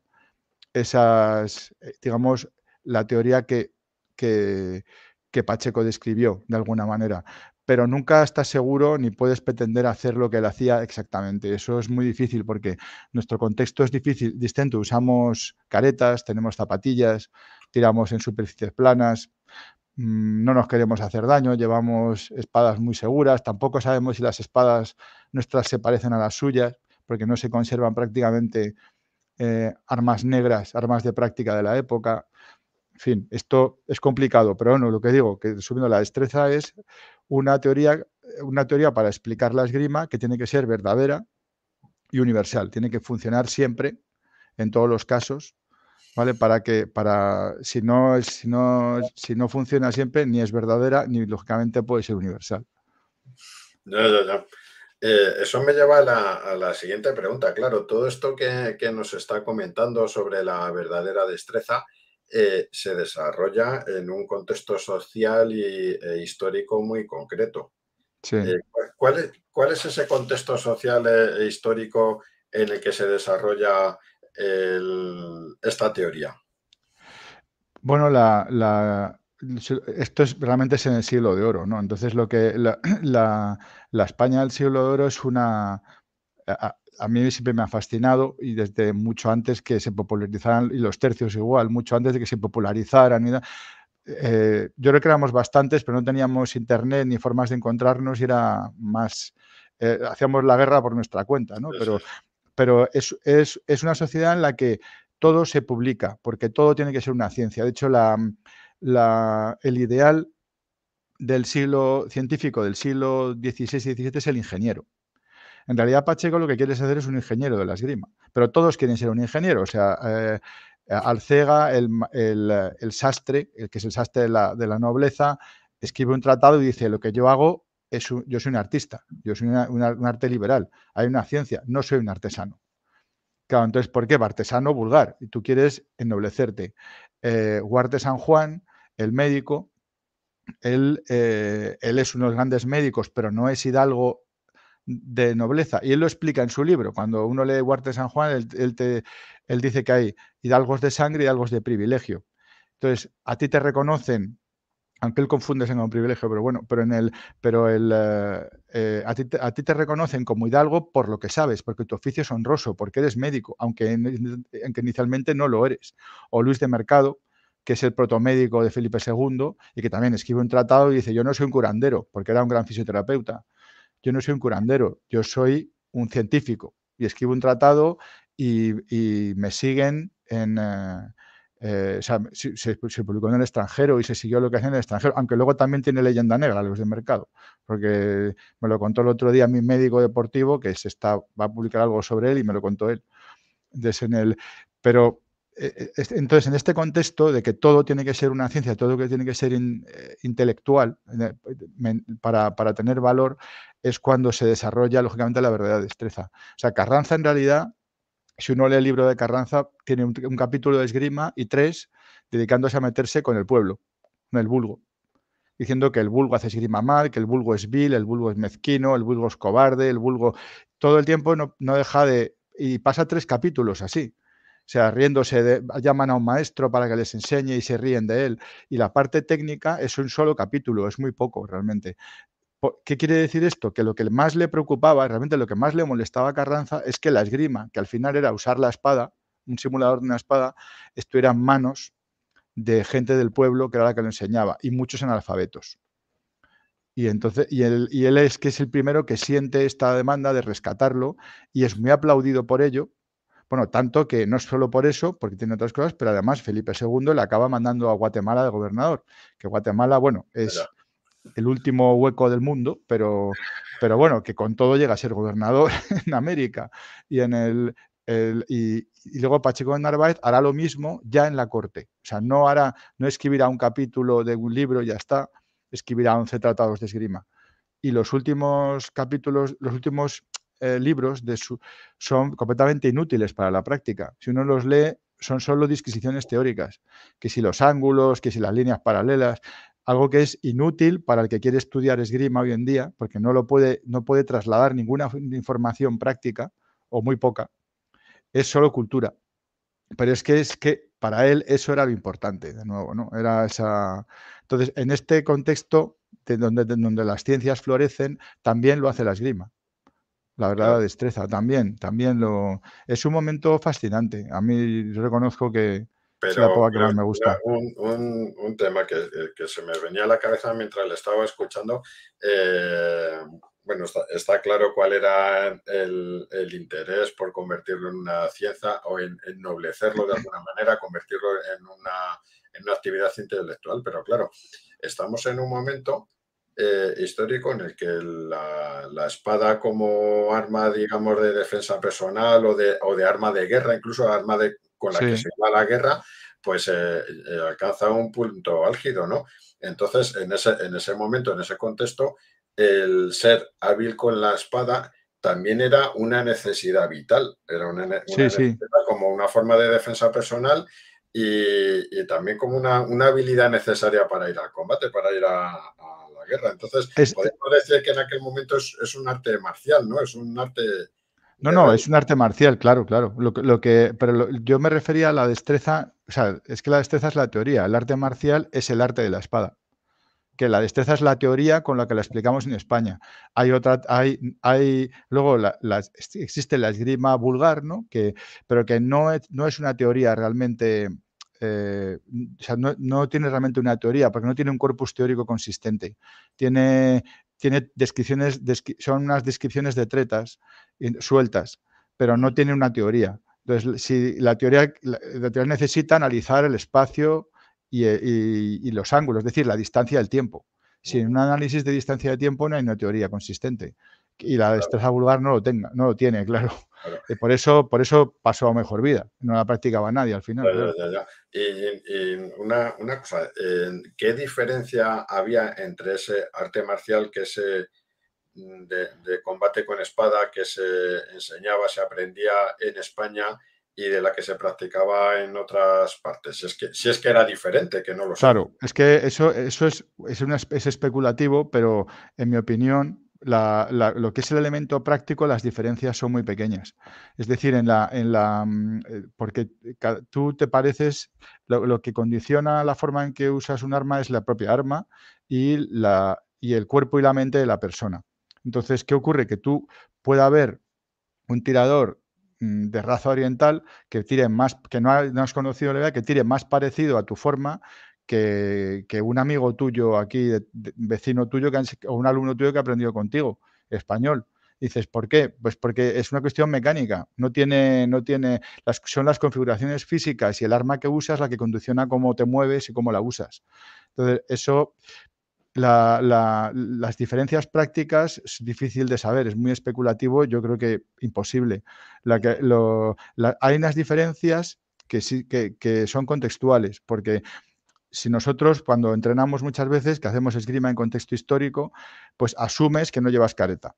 esas, eh, digamos, la teoría que, que, que Pacheco describió de alguna manera pero nunca estás seguro ni puedes pretender hacer lo que él hacía exactamente. Eso es muy difícil porque nuestro contexto es difícil, distinto. Usamos caretas, tenemos zapatillas, tiramos en superficies planas, Mm, no nos queremos hacer daño, llevamos espadas muy seguras, tampoco sabemos si las espadas nuestras se parecen a las suyas, porque no se conservan prácticamente eh, armas negras, armas de práctica de la época. En fin, esto es complicado, pero bueno, lo que digo, que subiendo la destreza es una teoría, una teoría para explicar la esgrima que tiene que ser verdadera y universal, tiene que funcionar siempre, en todos los casos, ¿vale? Para que, para, si no, si no, si no funciona siempre, ni es verdadera, ni lógicamente puede ser universal. Eh, eso me lleva a la, siguiente pregunta. Claro, todo esto que, nos está comentando sobre la verdadera destreza eh, se desarrolla en un contexto social y, e histórico muy concreto. Eh, ¿cuál, es, ¿Cuál es ese contexto social e, e histórico en el que se desarrolla esta teoría? Bueno, esto es, realmente es en el siglo de oro, ¿no? Entonces, lo que la, España del siglo de oro es una. A, mí siempre me ha fascinado y desde mucho antes que se popularizaran, y los tercios igual, mucho antes de que se popularizaran. Eh, yo creo que éramos bastantes, pero no teníamos internet ni formas de encontrarnos y era más. Eh, hacíamos la guerra por nuestra cuenta, ¿no? Pero pero es, es, una sociedad en la que todo se publica, porque todo tiene que ser una ciencia. De hecho, mm, el ideal del siglo científico del siglo XVI y XVII es el ingeniero. En realidad, Pacheco lo que quiere hacer es un ingeniero de la esgrima, pero todos quieren ser un ingeniero. O sea, eh, Alcega, el, sastre, el que es el sastre de la nobleza, escribe un tratado y dice: Lo que yo hago yo soy un artista, yo soy un arte liberal, hay una ciencia, no soy un artesano. Claro, entonces, ¿por qué? Artesano vulgar, y tú quieres ennoblecerte. Eh, San Juan, el médico, él, eh, él es uno de los grandes médicos, pero no es hidalgo de nobleza. Y él lo explica en su libro. Cuando uno lee Huarte San Juan, él, él, dice que hay hidalgos de sangre y hidalgos de privilegio. Entonces, a ti te reconocen aunque él confunde ese un privilegio, pero bueno, pero en el, pero el, eh, eh, a, ti, te reconocen como hidalgo por lo que sabes, porque tu oficio es honroso, porque eres médico, aunque, inicialmente no lo eres. O Luis de Mercado, que es el protomédico de Felipe II y que también escribe un tratado y dice, yo no soy un curandero, porque era un gran fisioterapeuta. Yo no soy un curandero, yo soy un científico. Y escribo un tratado y, me siguen en... Eh, eh, o sea, se, publicó en el extranjero y se siguió lo que hacía en el extranjero, aunque luego también tiene leyenda negra los de mercado, porque me lo contó el otro día mi médico deportivo que se está, va a publicar algo sobre él y me lo contó él. Desde el, pero eh, eh, entonces, en este contexto de que todo tiene que ser una ciencia, todo que tiene que ser intelectual para, para tener valor, es cuando se desarrolla, lógicamente, la verdadera destreza. O sea, Carranza en realidad si uno lee el libro de Carranza, tiene un, capítulo de esgrima y tres dedicándose a meterse con el pueblo, con el vulgo, diciendo que el vulgo hace esgrima mal, que el vulgo es vil, el vulgo es mezquino, el vulgo es cobarde, el vulgo... Todo el tiempo no, no deja de... Y pasa tres capítulos así. O sea, riéndose, de, llaman a un maestro para que les enseñe y se ríen de él. Y la parte técnica es un solo capítulo, es muy poco realmente. ¿Qué quiere decir esto? Que lo que más le preocupaba, realmente lo que más le molestaba a Carranza es que la esgrima, que al final era usar la espada, un simulador de una espada, estuviera en manos de gente del pueblo que era la que lo enseñaba, y muchos analfabetos. Y entonces, y él, es que es el primero que siente esta demanda de rescatarlo, y es muy aplaudido por ello. Bueno, tanto que no es solo por eso, porque tiene otras cosas, pero además Felipe II le acaba mandando a Guatemala de gobernador, que Guatemala, bueno, es el último hueco del mundo, pero, pero bueno, que con todo llega a ser gobernador [LAUGHS] en América y en el, y, luego Pacheco de Narváez hará lo mismo ya en la corte. O sea, no hará, no escribirá un capítulo de un libro y ya está, escribirá 11 tratados de esgrima. Y los últimos capítulos, los últimos eh, libros de su, son completamente inútiles para la práctica. Si uno los lee, son solo disquisiciones teóricas, que si los ángulos, que si las líneas paralelas, algo que es inútil para el que quiere estudiar esgrima hoy en día, porque no, lo puede, no puede trasladar ninguna información práctica o muy poca, es solo cultura. Pero es que es que para él eso era lo importante, de nuevo, ¿no? Era esa. Entonces, en este contexto de donde, donde las ciencias florecen, también lo hace la esgrima. La verdad, destreza, también, también lo. Es un momento fascinante. A mí reconozco que, pero Un, tema eh, que, se me venía a la cabeza mientras le estaba escuchando. Eh, bueno, está, claro cuál era el, interés por convertirlo en una ciencia o en ennoblecerlo de alguna manera, convertirlo en una, en una actividad intelectual, pero claro, estamos en un momento eh, histórico en el que la, espada como arma, digamos, de defensa personal o de, o de arma de guerra, incluso arma de con la que se va la guerra, pues eh, eh, alcanza un punto álgido, ¿no? Entonces, en ese, en ese momento, en ese contexto, el ser hábil con la espada también era una necesidad vital, era una, como una forma de defensa personal y, también como una, habilidad necesaria para ir al combate, para ir a, la guerra. Entonces, podemos decir que en aquel momento es, es un arte marcial, ¿no? Es un arte no, no, es un arte marcial, claro, claro. Lo, que, pero yo me refería a la destreza, o sea, es que la destreza es la teoría, el arte marcial es el arte de la espada. Que la destreza es la teoría con la que la explicamos en España. Hay otra, hay, hay, luego existe la esgrima vulgar, ¿no? Que, pero que no es, no es una teoría realmente eh, o sea, no, no, tiene realmente una teoría, porque no tiene un corpus teórico consistente. Tiene tiene descripciones, son unas descripciones de tretas sueltas, pero no tiene una teoría. Entonces, si la teoría, la, necesita analizar el espacio eh, y, los ángulos, es decir, la distancia del tiempo. Sin un análisis de distancia de tiempo no hay una teoría consistente. Y la destreza vulgar no lo, tenga, no lo tiene, [LAUGHS] claro. Y eh, por eso, por eso pasó a mejor vida. No la practicaba nadie al final. Y, una, una, cosa, eh, ¿qué diferencia había entre ese arte marcial que se mm, de, combate con espada que se enseñaba, se aprendía en España y de la que se practicaba en otras partes. Si es que, si es que era diferente, que no lo sé. Claro, es que eso, eso es, es, una, es especulativo, pero en mi opinión, lo que es el elemento práctico, las diferencias son muy pequeñas. Es decir, en la, en la mm, eh, porque tú te pareces, lo, que condiciona la forma en que usas un arma es la propia arma y, la, y el cuerpo y la mente de la persona. Entonces, ¿qué ocurre? Que tú pueda haber un tirador mm, de raza oriental que tire más, que no, has conocido la idea, que tire más parecido a tu forma que, un amigo tuyo aquí, vecino tuyo que o un alumno tuyo que ha aprendido contigo español. Dices, ¿por qué? Pues porque es una cuestión mecánica. No tiene, no tiene, las, son las configuraciones físicas y el arma que usas la que condiciona cómo te mueves y cómo la usas. Entonces, eso, las diferencias prácticas es difícil de saber, es muy especulativo, yo creo que imposible. hay unas diferencias que, sí, que son contextuales, porque si nosotros cuando entrenamos muchas veces, que hacemos esgrima en contexto histórico, pues asumes que no llevas careta.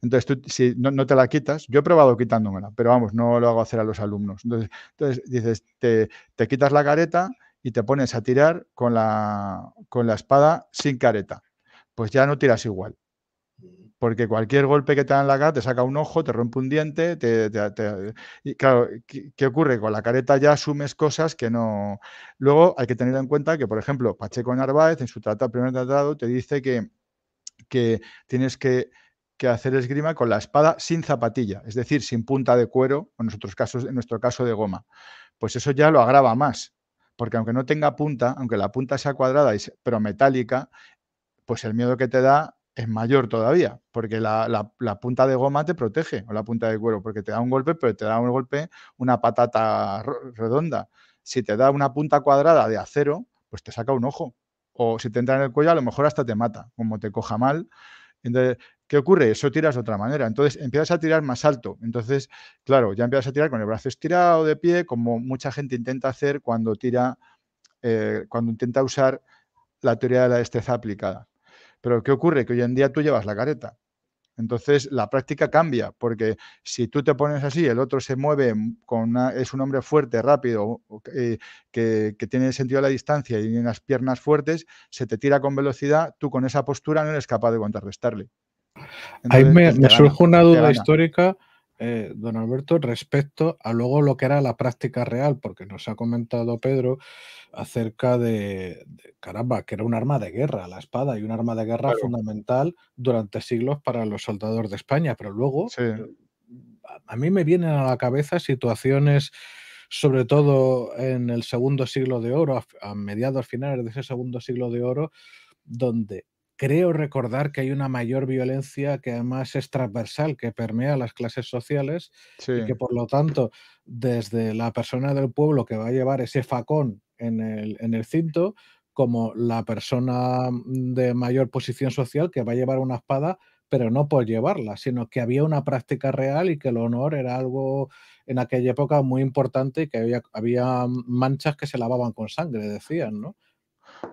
Entonces, tú, si no, te la quitas, yo he probado quitándomela, pero vamos, no lo hago hacer a los alumnos. Entonces, dices, te, te, quitas la careta y te pones a tirar con la, con la espada sin careta. Pues ya no tiras igual. Porque cualquier golpe que te dan la cara te saca un ojo, te rompe un diente, te, claro, ¿qué, ocurre? Con la careta ya asumes cosas que no... Luego hay que tener en cuenta que, por ejemplo, Pacheco Narváez en su tratado, primer tratado te dice que, tienes que que hacer esgrima con la espada sin zapatilla, es decir, sin punta de cuero, en, casos, en nuestro caso de goma. Pues eso ya lo agrava más, porque aunque no tenga punta, aunque la punta sea cuadrada, pero metálica, pues el miedo que te da es mayor todavía, porque la, punta de goma te protege, o la punta de cuero, porque te da un golpe, pero te da un golpe una patata redonda. Si te da una punta cuadrada de acero, pues te saca un ojo. O si te entra en el cuello, a lo mejor hasta te mata, como te coja mal. Entonces, ¿qué ocurre? Eso tiras de otra manera. Entonces, empiezas a tirar más alto. Entonces, claro, ya empiezas a tirar con el brazo estirado de pie, como mucha gente intenta hacer cuando tira, eh, cuando intenta usar la teoría de la destreza aplicada pero ¿qué ocurre? Que hoy en día tú llevas la careta. Entonces la práctica cambia, porque si tú te pones así, el otro se mueve, con es un hombre fuerte, rápido, eh, que, tiene sentido a la distancia y tiene piernas fuertes, se te tira con velocidad, tú con esa postura no eres capaz de contrarrestarle. me surge una duda histórica eh, don Alberto, respecto a luego lo que era la práctica real, porque nos ha comentado Pedro acerca de, caramba, que era un arma de guerra, la espada, y un arma de guerra fundamental durante siglos para los soldados de España, pero luego eh, a, mí me vienen a la cabeza situaciones sobre todo en el segundo siglo de oro, a, a mediados finales de ese segundo siglo de oro, donde creo recordar que hay una mayor violencia que además es transversal, que permea las clases sociales y que por lo tanto desde la persona del pueblo que va a llevar ese facón en el, cinto, como la persona de mayor posición social que va a llevar una espada, pero no por llevarla, sino que había una práctica real y que el honor era algo en aquella época muy importante y que había manchas que se lavaban con sangre, decían, ¿no?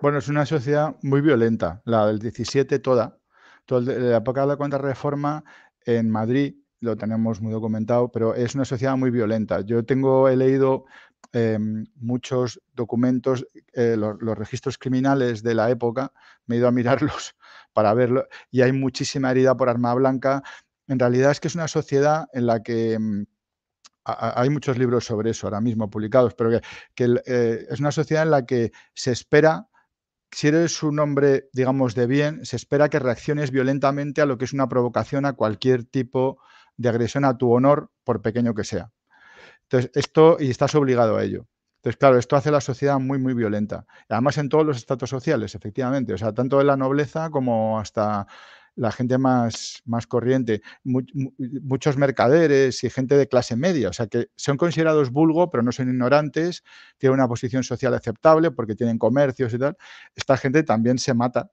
Bueno, es una sociedad muy violenta, la del 17 toda. toda la época de la contrarreforma en Madrid lo tenemos muy documentado, pero es una sociedad muy violenta. Yo tengo, he leído em, muchos documentos, eh, los, registros criminales de la época, me he ido a mirarlos [LAUGHS] para verlo, y hay muchísima herida por arma blanca. En realidad es que es una sociedad en la que em, hay muchos libros sobre eso ahora mismo publicados, pero que, eh, es una sociedad en la que se espera si eres un hombre, digamos, de bien, se espera que reacciones violentamente a lo que es una provocación a cualquier tipo de agresión a tu honor, por pequeño que sea. Entonces, esto, y estás obligado a ello. Entonces, claro, esto hace la sociedad muy, muy violenta. Además, en todos los estratos sociales, efectivamente. O sea, tanto en la nobleza como hasta la gente más, más corriente, muchos mercaderes y gente de clase media, o sea que son considerados vulgo, pero no son ignorantes, tienen una posición social aceptable porque tienen comercios y tal, esta gente también se mata.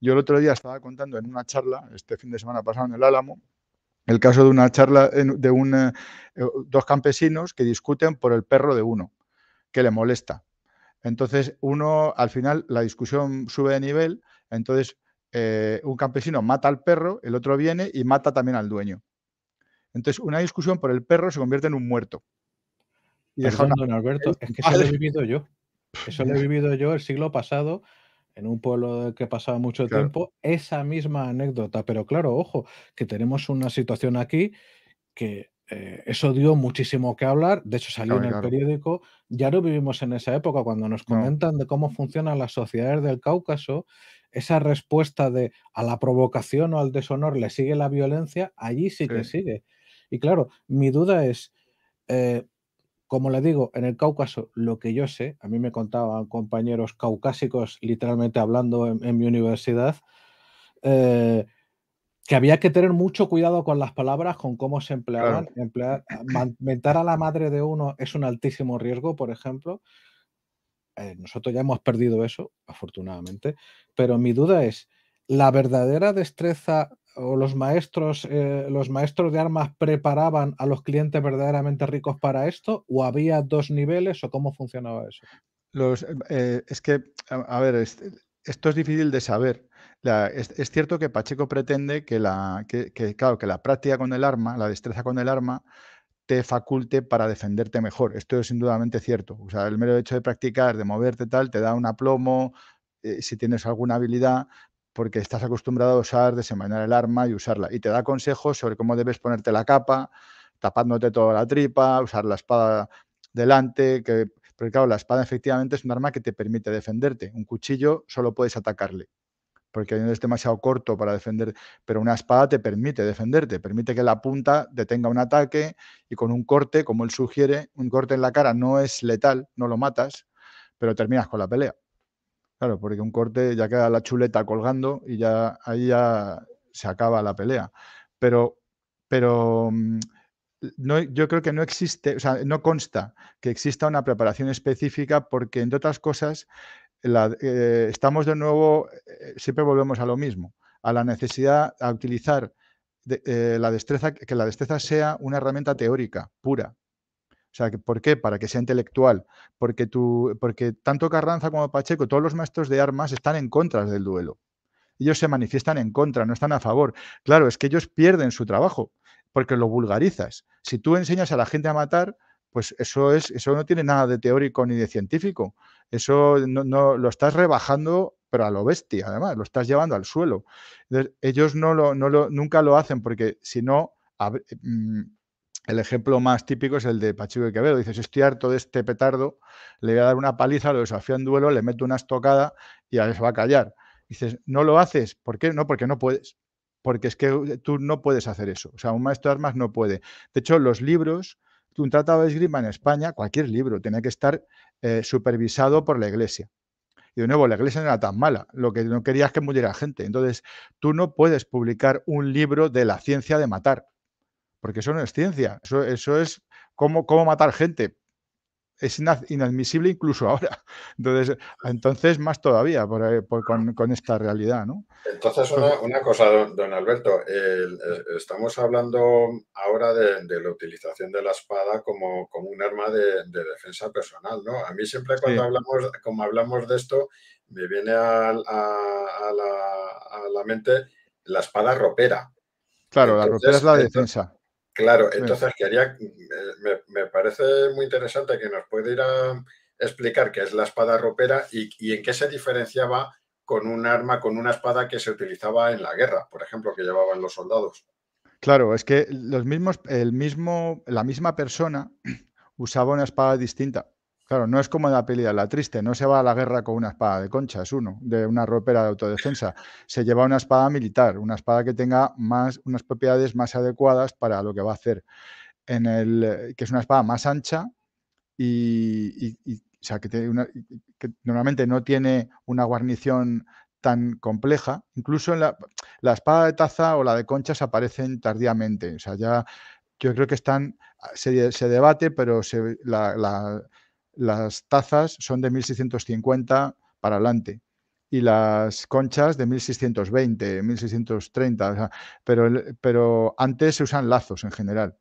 Yo el otro día estaba contando en una charla, este fin de semana pasado en el Álamo, el caso de una charla de un, eh, dos campesinos que discuten por el perro de uno, que le molesta. Entonces, uno, al final, la discusión sube de nivel, entonces eh, un campesino mata al perro, el otro viene y mata también al dueño. Entonces, una discusión por el perro se convierte en un muerto. Alberto, es que eso lo he vivido yo. Eso lo he vivido yo el siglo pasado en un pueblo que pasaba mucho tiempo, esa misma anécdota. Pero claro, ojo, que tenemos una situación aquí que eh, eso dio muchísimo que hablar, de hecho salió en el periódico, ya lo vivimos en esa época cuando nos comentan de cómo funcionan las sociedades del Cáucaso esa respuesta de a la provocación o al deshonor le sigue la violencia, allí sí, que sigue. Y claro, mi duda es, eh, como le digo, en el Cáucaso, lo que yo sé, a mí me contaban compañeros caucásicos, literalmente hablando en, mi universidad, eh, que había que tener mucho cuidado con las palabras, con cómo se empleaban. mentar a la madre de uno es un altísimo riesgo, por ejemplo. Eh, nosotros ya hemos perdido eso, afortunadamente, pero mi duda es, ¿la verdadera destreza o los maestros, eh, los maestros de armas preparaban a los clientes verdaderamente ricos para esto? ¿O había dos niveles o cómo funcionaba eso? Eh, es que, a, ver, esto es difícil de saber. es, cierto que Pacheco pretende que la, que, claro, que la práctica con el arma, la destreza con el arma, te faculte para defenderte mejor. Esto es indudablemente cierto. O el mero hecho de practicar, de moverte tal, te da un aplomo, eh, si tienes alguna habilidad, porque estás acostumbrado a usar, desenvainar el arma y usarla. Y te da consejos sobre cómo debes ponerte la capa, tapándote toda la tripa, usar la espada delante, que... Porque claro, la espada efectivamente es un arma que te permite defenderte. Un cuchillo solo puedes atacarle porque no es demasiado corto para defender, pero una espada te permite defenderte, permite que la punta detenga un ataque y con un corte, como él sugiere, un corte en la cara no es letal, no lo matas, pero terminas con la pelea. Claro, porque un corte ya queda la chuleta colgando y ya ahí ya se acaba la pelea. Pero, pero mm, no, yo creo que no existe, o sea, no consta que exista una preparación específica porque, entre otras cosas, eh, estamos de nuevo, eh, siempre volvemos a lo mismo, a la necesidad a utilizar eh, la destreza, que la destreza sea una herramienta teórica, pura. O sea, ¿por qué? Para que sea intelectual. Porque, tú, porque tanto Carranza como Pacheco, todos los maestros de armas están en contra del duelo. Ellos se manifiestan en contra, no están a favor. Claro, es que ellos pierden su trabajo porque lo vulgarizas. Si tú enseñas a la gente a matar, pues eso, es, eso no tiene nada de teórico ni de científico. Eso no, lo estás rebajando, pero a lo bestia, además, lo estás llevando al suelo. Entonces, ellos no lo, nunca lo hacen porque si no, mm, el ejemplo más típico es el de Pachico y Quevedo. Dices, estoy harto de este petardo, le voy a dar una paliza, lo desafío en duelo, le meto una estocada y a se va a callar. Dices, no lo haces. ¿Por qué? No, porque no puedes. Porque es que eh, tú no puedes hacer eso. O sea, un maestro de armas no puede. De hecho, los libros un tratado de esgrima en España, cualquier libro, tenía que estar eh, supervisado por la iglesia. Y de nuevo, la iglesia no era tan mala, lo que no quería es que muriera gente. Entonces, tú no puedes publicar un libro de la ciencia de matar, porque eso no es ciencia, eso, es cómo matar gente es inadmisible incluso [LAUGHS] ahora. Entonces, entonces más todavía con, esta realidad, ¿no? Entonces, pues una, cosa, don, Alberto, eh, estamos hablando ahora de, la utilización de la espada como, como un arma de, defensa personal, ¿no? A mí siempre cuando hablamos, como hablamos de esto, me viene a, la, mente la espada ropera. Claro, la ropera es la defensa. Claro, entonces quería, me, parece muy interesante que nos pueda ir a explicar qué es la espada ropera y, y, en qué se diferenciaba con un arma, con una espada que se utilizaba en la guerra, por ejemplo, que llevaban los soldados. Claro, es que los mismos, el mismo, la misma persona [CLEARS THROAT] usaba una espada distinta. Claro, no es como la peli de La Triste, no se va a la guerra con una espada de concha, es uno, de una ropera de autodefensa. Se lleva una espada militar, una espada que tenga más, unas propiedades más adecuadas para lo que va a hacer. En el, que es una espada más ancha y, que, normalmente no tiene una guarnición tan compleja. Incluso en la, espada de taza o la de concha se aparecen tardíamente. O sea, ya yo creo que están, se, debate, pero se, la las tazas son de 1650 para adelante y las conchas de 1620, 1630, pero, pero antes se usan lazos en general.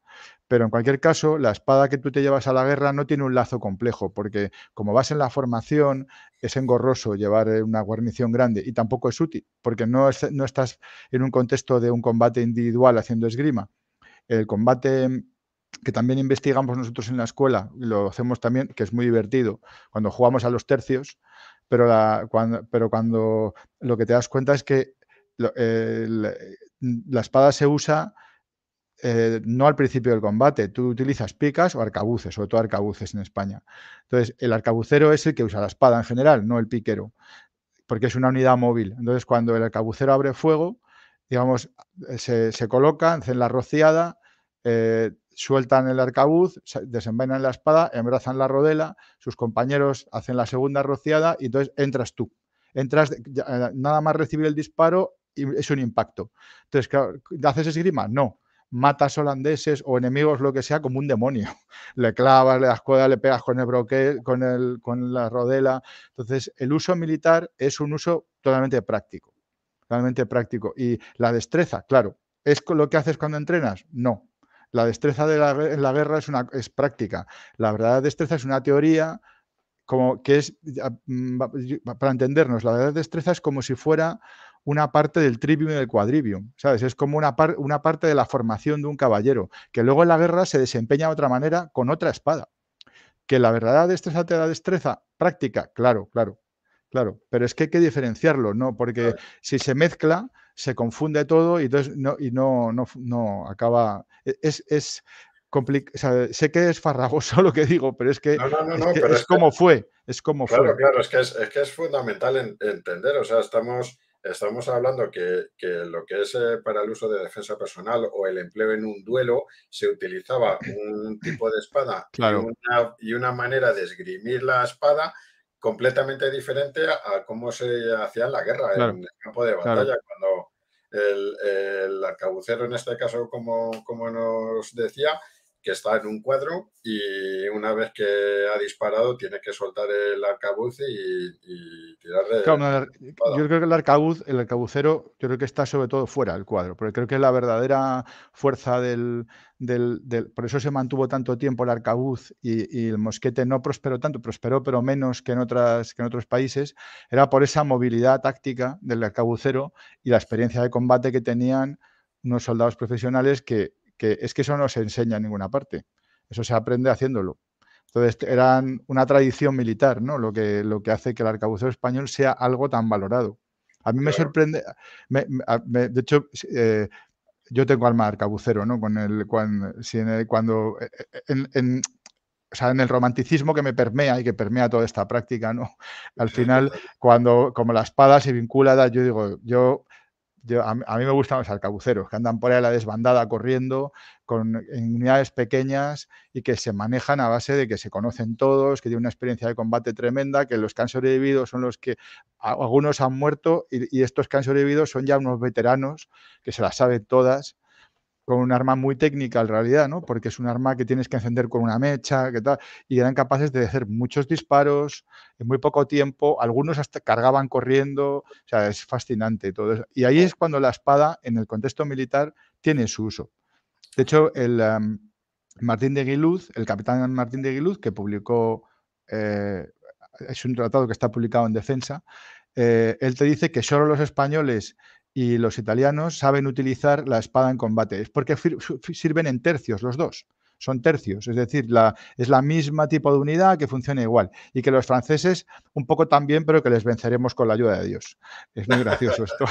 Pero en cualquier caso, la espada que tú te llevas a la guerra no tiene un lazo complejo, porque como vas en la formación, es engorroso llevar eh, una guarnición grande y tampoco es útil, porque no, no estás en un contexto de un combate individual haciendo esgrima. El combate que también investigamos nosotros en la escuela, lo hacemos también, que es muy divertido, cuando jugamos a los tercios, pero, cuando, pero cuando lo que te das cuenta es que la, espada se usa eh, no al principio del combate, tú utilizas picas o arcabuces, sobre todo arcabuces en España. Entonces, el arcabucero es el que usa la espada en general, no el piquero, porque es una unidad móvil. Entonces, cuando el arcabucero abre fuego, digamos, eh, se, coloca, en la rociada, eh, sueltan el arcabuz, desenvainan la espada, embrazan la rodela, sus compañeros hacen la segunda rociada y entonces entras tú. Entras, eh, nada más recibir el disparo y es un impacto. Entonces, ¿haces esgrima? No. Matas holandeses o enemigos, lo que sea, como un demonio. [LAUGHS] Le clavas, le das coda, le pegas con el broquel, con, el, con la rodela. Entonces, el uso militar es un uso totalmente práctico. Totalmente práctico. Y la destreza, claro. ¿Es lo que haces cuando entrenas? No la destreza de la, en la guerra es, una, es práctica. La verdadera destreza es una teoría como que es, mm, para entendernos, la verdadera destreza es como si fuera una parte del trivium y del quadrivium, ¿sabes? Es como una, parte de la formación de un caballero, que luego en la guerra se desempeña de otra manera con otra espada. Que la verdad destreza te da destreza práctica, claro, claro, claro, pero es que hay que diferenciarlo, ¿no? Porque si se mezcla, se confunde todo y entonces no, y no, no, no acaba. E, es, complicado. sé que es farragoso [LAUGHS] lo que digo, pero es que es, como fue. Es como claro, fue. Claro, es que es, fundamental entender. O sea, estamos, estamos hablando que, lo que es eh, para el uso de defensa personal o el empleo en un duelo, se utilizaba un tipo de espada y una manera de esgrimir la espada completamente diferente a, cómo se hacía en la guerra, en el campo de batalla, cuando el, el, arcabucero, en este caso, como, como nos decía, que está en un cuadro y una vez que ha disparado tiene que soltar el arcabuz y, y tirarle. yo creo que el arcabuz, el arcabucero, yo creo que está sobre todo fuera del cuadro, porque creo que es la verdadera fuerza del, por eso se mantuvo tanto tiempo el arcabuz y, el mosquete no prosperó tanto, prosperó pero menos que en, otras, que en otros países, era por esa movilidad táctica del arcabucero y la experiencia de combate que tenían unos soldados profesionales que que es que eso no se enseña en ninguna parte, eso se aprende haciéndolo. Entonces, eran una tradición militar, ¿no? Lo que, lo que hace que el arcabucero español sea algo tan valorado. A mí me sorprende, de hecho, eh, yo tengo alma arcabucero, ¿no? Con el, cuando, en el, cuando eh, eh, en, el romanticismo que me permea y que permea toda esta práctica, ¿no? Al [LAUGHS] final, cuando como la espada se vincula, yo digo, yo a, mí me gustan los arcabuceros, que andan por ahí a la desbandada corriendo, con en unidades pequeñas y que se manejan a base de que se conocen todos, que tienen una experiencia de combate tremenda, que los que han sobrevivido son los que algunos han muerto y, y, estos que han sobrevivido son ya unos veteranos que se las saben todas con un arma muy técnica en realidad, ¿no? Porque es un arma que tienes que encender con una mecha, tal, y eran capaces de hacer muchos disparos en muy poco tiempo, algunos hasta cargaban corriendo, o sea, es fascinante todo eso. Y ahí es cuando la espada, en el contexto militar, tiene su uso. De hecho, el em, Martín de el capitán Martín de Guiluz, que publicó, eh, es un tratado que está publicado en Defensa, eh, él te dice que solo los españoles y los italianos saben utilizar la espada en combate. Es porque sirven en tercios los dos. Son tercios, es decir, la, es la misma tipo de unidad que funciona igual. Y que los franceses un poco también, pero que les venceremos con la ayuda de Dios. Es muy gracioso esto.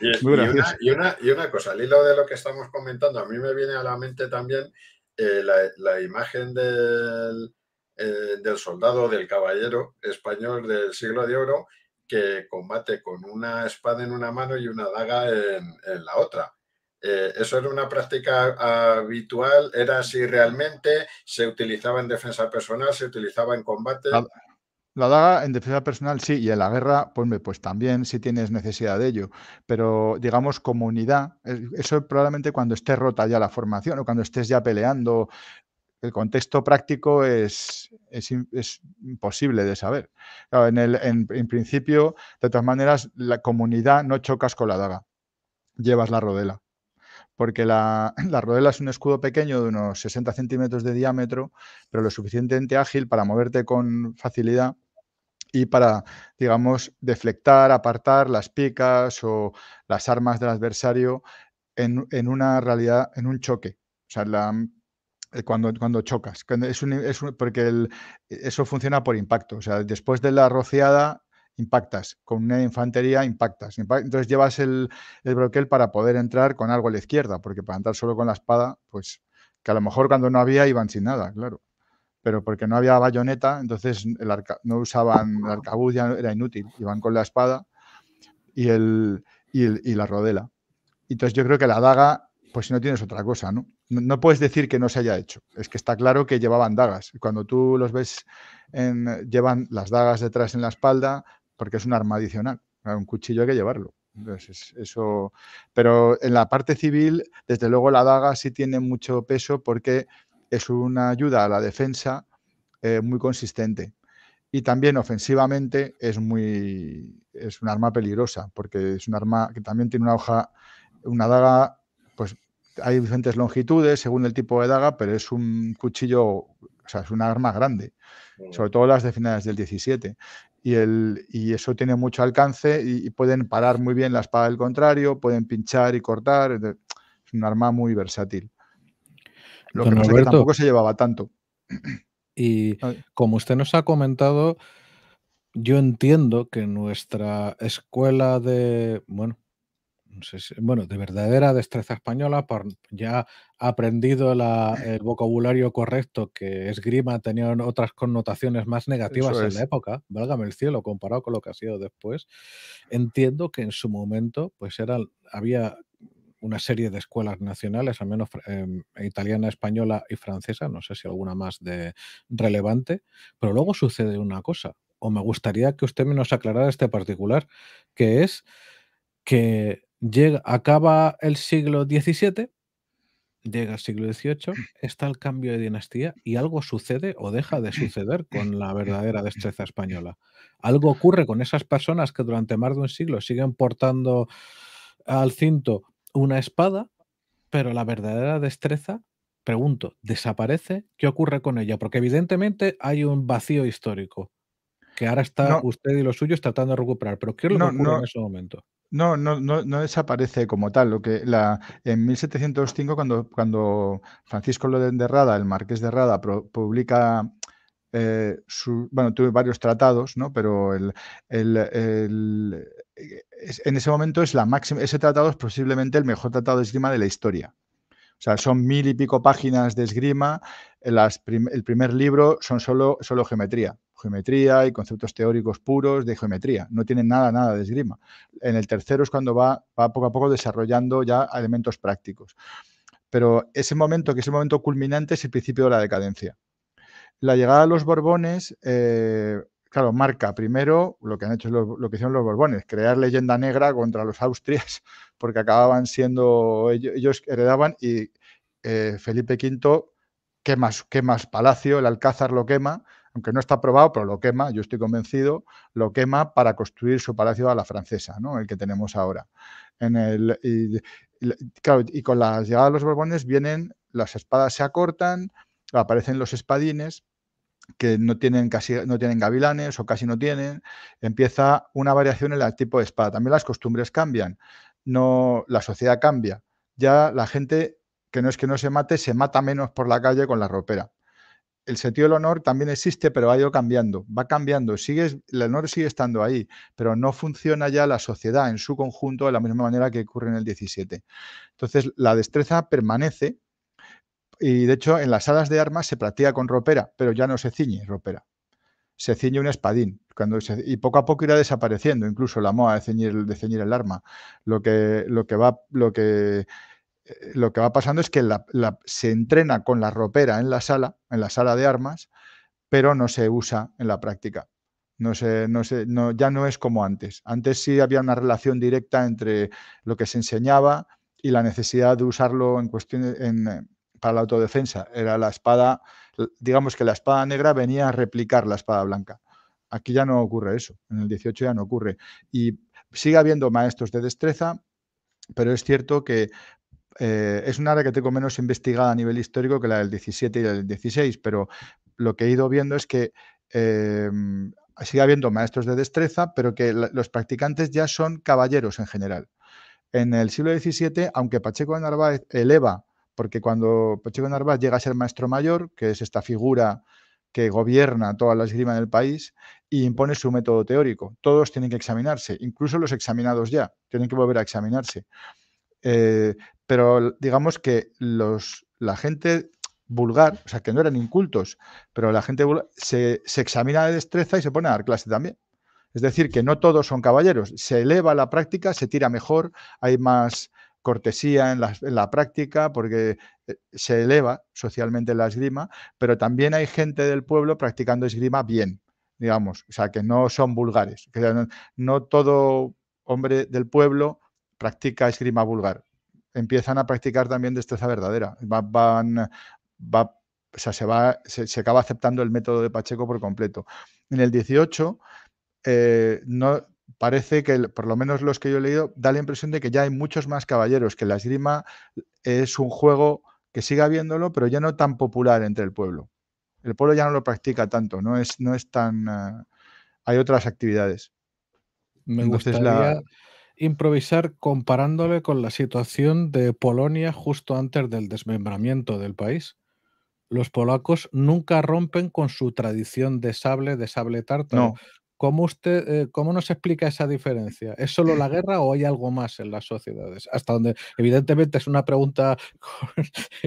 Y, una, cosa, al hilo de lo que estamos comentando, a mí me viene a la mente también eh, la, imagen del, eh, del soldado, del caballero español del siglo de oro, que combate con una espada en una mano y una daga en, la otra. Eh, ¿Eso era una práctica habitual? ¿Era así realmente? ¿Se utilizaba en defensa personal? ¿Se utilizaba en combate? La, daga en defensa personal sí, y en la guerra, pues, también si tienes necesidad de ello. Pero digamos como unidad, eso probablemente cuando esté rota ya la formación o cuando estés ya peleando el contexto práctico es, es, imposible de saber. en, el, principio, de todas maneras, la comunidad no chocas con la daga, llevas la rodela. Porque la, [CLEARS THROAT] rodela es un escudo pequeño de unos 60 centímetros de diámetro, pero lo suficientemente ágil para moverte con facilidad y para, digamos, deflectar, apartar las picas o las armas del adversario en, en una realidad, en un choque. O sea, la eh, cuando, cuando chocas. Es un, es un, porque eso funciona por impacto. O sea, después de la rociada impactas, con una infantería impactas. entonces llevas el, el, broquel para poder entrar con algo a la izquierda, porque para entrar solo con la espada, pues que a lo mejor cuando no había iban sin nada, claro. Pero porque no había bayoneta, entonces el arca, no usaban el arcabuz, ya era inútil, iban con la espada y, el, y, el, y la rodela. Entonces yo creo que la daga pues si no tienes otra cosa, ¿no? ¿no? puedes decir que no se haya hecho. Es que está claro que llevaban dagas. Cuando tú los ves, llevan las dagas detrás en la espalda porque es un arma adicional. Un cuchillo hay que llevarlo. Entonces, eso... Pero en la parte civil, desde luego la daga sí tiene mucho peso porque es una ayuda a la defensa eh, muy consistente. Y también ofensivamente es muy es un arma peligrosa, porque es un arma que también tiene una hoja, una daga pues hay diferentes longitudes según el tipo de daga, pero es un cuchillo, o sea, es una arma grande, sobre todo las de finales del 17. Y, el, eso tiene mucho alcance y, pueden parar muy bien la espada del contrario, pueden pinchar y cortar. Es un arma muy versátil. Lo que tampoco se llevaba tanto. Y como usted nos ha comentado, yo entiendo que nuestra escuela de, bueno, bueno, de verdadera destreza española, ya ha aprendido el vocabulario correcto que esgrima tenía otras connotaciones más negativas en la época, válgame el cielo, comparado con lo que ha sido después. Entiendo que en su momento, pues era, había una serie de escuelas nacionales, al menos eh, italiana, española y francesa, no sé si alguna más de relevante, pero luego sucede una cosa, o me gustaría que usted me nos aclarara este particular, que es que Llega, acaba el siglo XVII, llega el siglo XVIII, mm. está el cambio de dinastía y algo sucede o deja de mm. suceder con la mm. verdadera destreza española. Algo ocurre con esas personas que durante más de un siglo siguen portando al cinto una espada, pero la verdadera destreza, pregunto, ¿desaparece? ¿Qué ocurre con ella? Porque evidentemente hay un vacío histórico que ahora está usted y los suyos tratando de recuperar. Pero ¿qué es lo que ocurre en ese momento? No, no, no, desaparece como tal. Lo que la, en 1705, cuando, cuando Francisco de Rada, el marqués de Rada, publica eh, bueno, tuve varios tratados, ¿no? pero en ese momento es la máxima, ese tratado es posiblemente el mejor tratado de esgrima de la historia. O sea, son mil y pico páginas de esgrima. el primer libro son solo, solo geometría. Geometría y conceptos teóricos puros de geometría. No tienen nada, nada de esgrima. En el tercero es cuando va, va poco a poco desarrollando ya elementos prácticos. Pero ese momento, que es el momento culminante, es el principio de la decadencia. La llegada de los Borbones eh, claro, marca primero lo que han hecho los, lo que hicieron los Borbones, crear leyenda negra contra los Austrias, [LAUGHS] porque acababan siendo, ellos, heredaban y eh, Felipe V quema, quema palacio, el Alcázar lo quema, aunque no está aprobado, pero lo quema, yo estoy convencido, lo quema para construir su palacio a la francesa, ¿no? el que tenemos ahora. En el, y, y con la llegada de los Borbones vienen, las espadas se acortan, aparecen los espadines que no tienen casi no tienen gavilanes o casi no tienen, empieza una variación en el tipo de espada. También las costumbres cambian, no la sociedad cambia. Ya la gente que no es que no se mate, se mata menos por la calle con la ropera. El sentido del honor también existe, pero ha ido cambiando, va cambiando, sigue, el honor sigue estando ahí, pero no funciona ya la sociedad en su conjunto de la misma manera que ocurre en el 17. Entonces, la destreza permanece, y de hecho en las salas de armas se practica con ropera, pero ya no se ciñe ropera. Se ciñe un espadín cuando y poco a poco irá desapareciendo incluso la moda de ceñir, de ceñir el arma. Lo que, lo que va, lo que, eh, lo que va pasando es que se entrena con la ropera en la sala, en la sala de armas, pero no se usa en la práctica. No se no ya no es como antes. Antes sí había una relación directa entre lo que se enseñaba y la necesidad de usarlo en cuestiones para la autodefensa. Era la espada, digamos que la espada negra venía a replicar la espada blanca. Aquí ya no ocurre eso, en el 18 ya no ocurre. Y sigue habiendo maestros de destreza, pero es cierto que eh, es un área que tengo menos investigada a nivel histórico que la del 17 y la del 16, pero lo que he ido viendo es que em, sigue habiendo maestros de destreza, pero que los practicantes ya son caballeros en general. En el siglo XVII, aunque Pacheco de Narváez eleva porque cuando Pacheco Narváez llega a ser maestro mayor, que es esta figura que gobierna toda la esgrima del país y impone su método teórico. Todos tienen que examinarse, incluso los examinados ya, tienen que volver a examinarse. Eh, pero digamos que los, la gente vulgar, o sea, que no eran incultos, pero la gente vulgar, se, se examina de destreza y se pone a dar clase también. Es decir, que no todos son caballeros, se eleva la práctica, se tira mejor, hay más cortesía en la, práctica, porque eh, se eleva socialmente la esgrima, pero también hay gente del pueblo practicando esgrima bien, digamos, o sea, que no son vulgares, que no, todo hombre del pueblo practica esgrima vulgar, empiezan a practicar también destreza verdadera, van, va, se, va, se, acaba aceptando el método de Pacheco por completo. En el 18 eh, no, parece que, por lo menos los que yo he leído, da la impresión de que ya hay muchos más caballeros, que la esgrima es un juego que siga viéndolo pero ya no tan popular entre el pueblo. El pueblo ya no lo practica tanto, no es, no es tan... Ah, hay otras actividades. Me gustaría improvisar comparándole con la situación de Polonia justo antes del desmembramiento del país. Los polacos nunca rompen con su tradición de sable, de sable tártaro. ¿Cómo, usted, eh, nos explica esa diferencia? ¿Es solo la guerra o hay algo más en las sociedades? Hasta donde, evidentemente, es una pregunta [LAUGHS]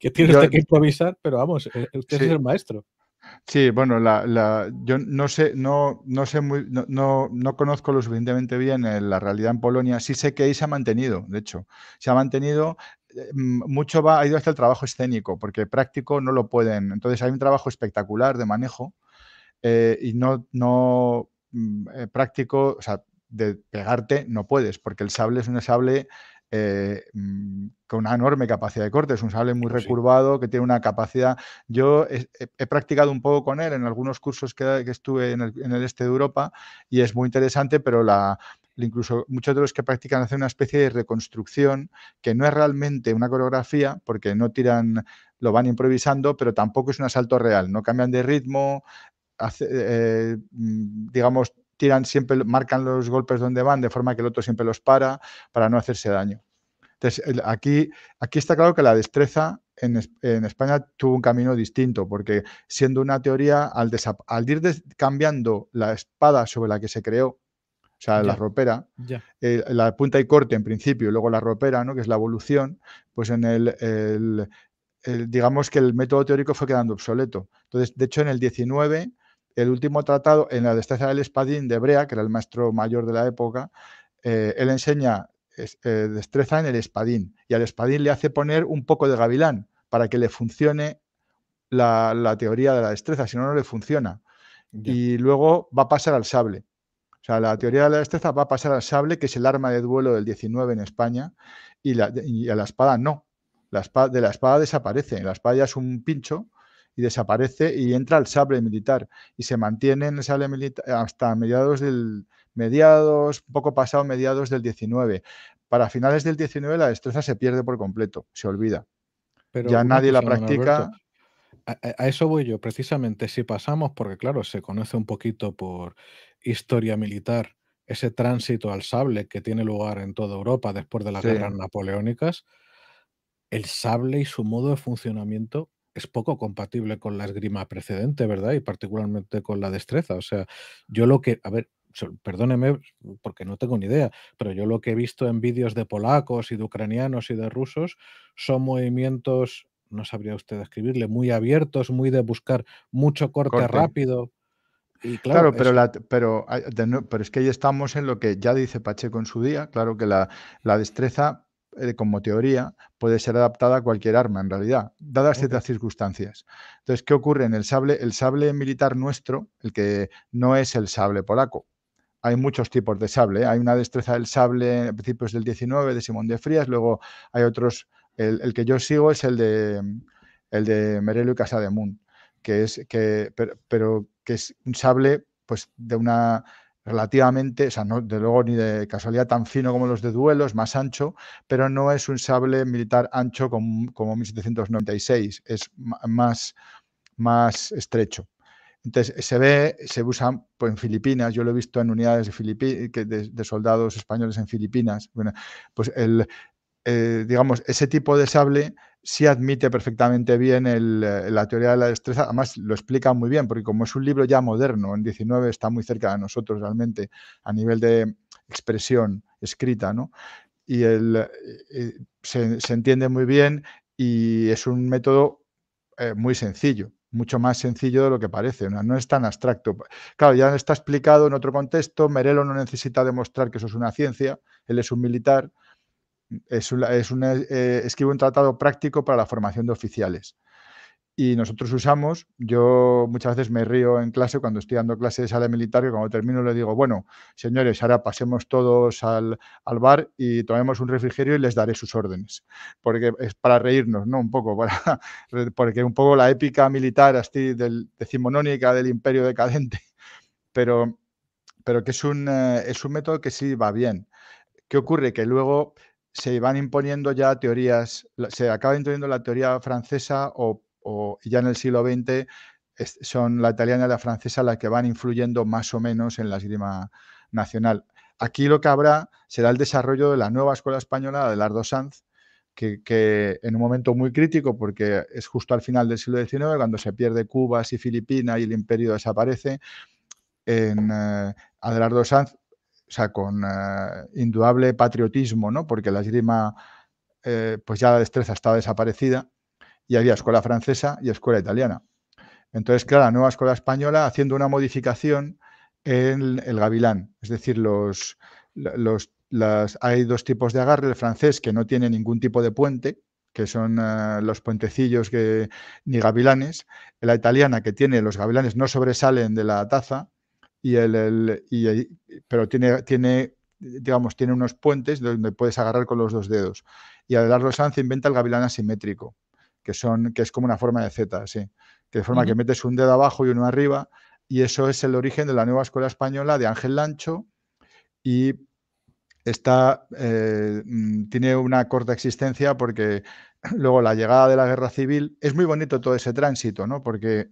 que tiene que improvisar, pero vamos, eh, usted es el maestro. Sí, bueno, la, yo no sé, no, no sé muy, no, conozco lo suficientemente bien eh, la realidad en Polonia. Sí sé que ahí se ha mantenido, de hecho, se ha mantenido mucho va, ha ido hasta el trabajo escénico, porque práctico no lo pueden. Entonces hay un trabajo espectacular de manejo eh, y no, no mm, eh, práctico, o sea, de pegarte no puedes, porque el sable es un sable eh, mm, con una enorme capacidad de corte. Es un sable muy pues recurvado que tiene una capacidad. Yo he, practicado un poco con él en algunos cursos que, estuve en el, en el, este de Europa y es muy interesante, pero la. Incluso muchos de los que practican hacen una especie de reconstrucción que no es realmente una coreografía porque no tiran, lo van improvisando, pero tampoco es un asalto real. No cambian de ritmo, eh, mm, digamos, tiran siempre, marcan los golpes donde van, de forma que el otro siempre los para para no hacerse daño. Entonces, aquí, aquí está claro que la destreza en, España tuvo un camino distinto, porque siendo una teoría, al, al ir cambiando la espada sobre la que se creó, o sea, la ropera, eh, la punta y corte en principio, y luego la ropera, ¿no? que es la evolución, pues en el, digamos que el método teórico fue quedando obsoleto. Entonces, de hecho, en el 19 el último tratado, en la destreza del espadín de Brea, que era el maestro mayor de la época, eh, él enseña eh, destreza en el espadín y al espadín le hace poner un poco de gavilán para que le funcione la, teoría de la destreza, si no, no le funciona. Y luego va a pasar al sable. O sea, la teoría de la destreza va a pasar al sable, que es el arma de duelo del 19 en España, y, a la espada no. La espada, de la espada desaparece. La espada ya es un pincho y desaparece y entra el sable militar y se mantiene en el sable militar hasta mediados del mediados, poco pasado mediados del 19. Para finales del 19 la destreza se pierde por completo, se olvida. Pero ya nadie la practica. A, eso voy yo, precisamente si pasamos, porque claro, se conoce un poquito por historia militar ese tránsito al sable que tiene lugar en toda Europa después de las guerras napoleónicas, el sable y su modo de funcionamiento es poco compatible con la esgrima precedente, ¿verdad? Y particularmente con la destreza. O sea, yo lo que, a ver, perdóneme porque no tengo ni idea, pero yo lo que he visto en vídeos de polacos y de ucranianos y de rusos son movimientos, no sabría usted describirle, muy abiertos, muy de buscar mucho corte, rápido. claro, pero, es... La, pero, ah, pero es que ahí estamos en lo que ya dice Pacheco en su día, claro que la, la destreza eh, como teoría, puede ser adaptada a cualquier arma, en realidad, dadas ciertas circunstancias. Entonces, ¿qué ocurre en el sable? El sable militar nuestro, el que no es el sable polaco, hay muchos tipos de sable. ¿eh? Hay una destreza del sable a principios del 19 de Simón de Frías, luego hay otros. El, que yo sigo es el de el de Merelo y Casa de Moon, que es que pero que es un sable pues de una relativamente, o sea, no, de luego ni de casualidad tan fino como los de duelos, más ancho, pero no es un sable militar ancho como, 1796, es más, más estrecho. Entonces, se ve, se usa pues, en Filipinas, yo lo he visto en unidades de, Filipi de soldados españoles en Filipinas. pues el, eh, digamos, ese tipo de sable sí admite perfectamente bien eh, la teoría de la destreza, además lo explica muy bien, porque como es un libro ya moderno, en 19 está muy cerca de nosotros realmente a nivel de expresión escrita, ¿no? Y el, eh, se, entiende muy bien y es un método muy sencillo, mucho más sencillo de lo que parece, no, es tan abstracto. Claro, ya está explicado en otro contexto, Merelo no necesita demostrar que eso es una ciencia, él es un militar, es, es eh, escribe un tratado práctico para la formación de oficiales. Y nosotros usamos, yo muchas veces me río en clase cuando estoy dando clases de sala militar, y cuando termino le digo, bueno, señores, ahora pasemos todos al, bar y tomemos un refrigerio y les daré sus órdenes. Porque es para reírnos, ¿no? Un poco, [LAUGHS] para, porque un poco la épica militar así del, decimonónica del imperio decadente. Pero, pero que es un, eh, es un método que sí va bien. ¿Qué ocurre? Que luego se van imponiendo ya teorías, se acaba imponiendo la teoría francesa o, ya en el siglo XX son la italiana y la francesa las que van influyendo más o menos en la esgrima nacional. Aquí lo que habrá será el desarrollo de la nueva escuela española, de Lardo Sanz, que, en un momento muy crítico, porque es justo al final del siglo XIX, cuando se pierde Cuba y Filipinas y el imperio desaparece, en eh, Adelardo Sanz o sea, con eh, indudable patriotismo, ¿no? Porque la esgrima, eh, pues ya la destreza estaba desaparecida y había escuela francesa y escuela italiana. Entonces, claro, la nueva escuela española haciendo una modificación en el gavilán, es decir, los, los las, hay dos tipos de agarre, el francés que no tiene ningún tipo de puente, que son eh, los puentecillos que, ni gavilanes, la italiana que tiene, los gavilanes no sobresalen de la taza, y el, pero tiene, tiene, digamos, tiene unos puentes donde puedes agarrar con los dos dedos. Y Adelardo Sanz inventa el gavilán asimétrico, que, son, que es como una forma de Z, de forma que metes un dedo abajo y uno arriba, y eso es el origen de la nueva escuela española de Ángel Lancho y está, eh, mm, tiene una corta existencia porque [CLEARS THROAT] luego la llegada de la guerra civil, es muy bonito todo ese tránsito, ¿no? porque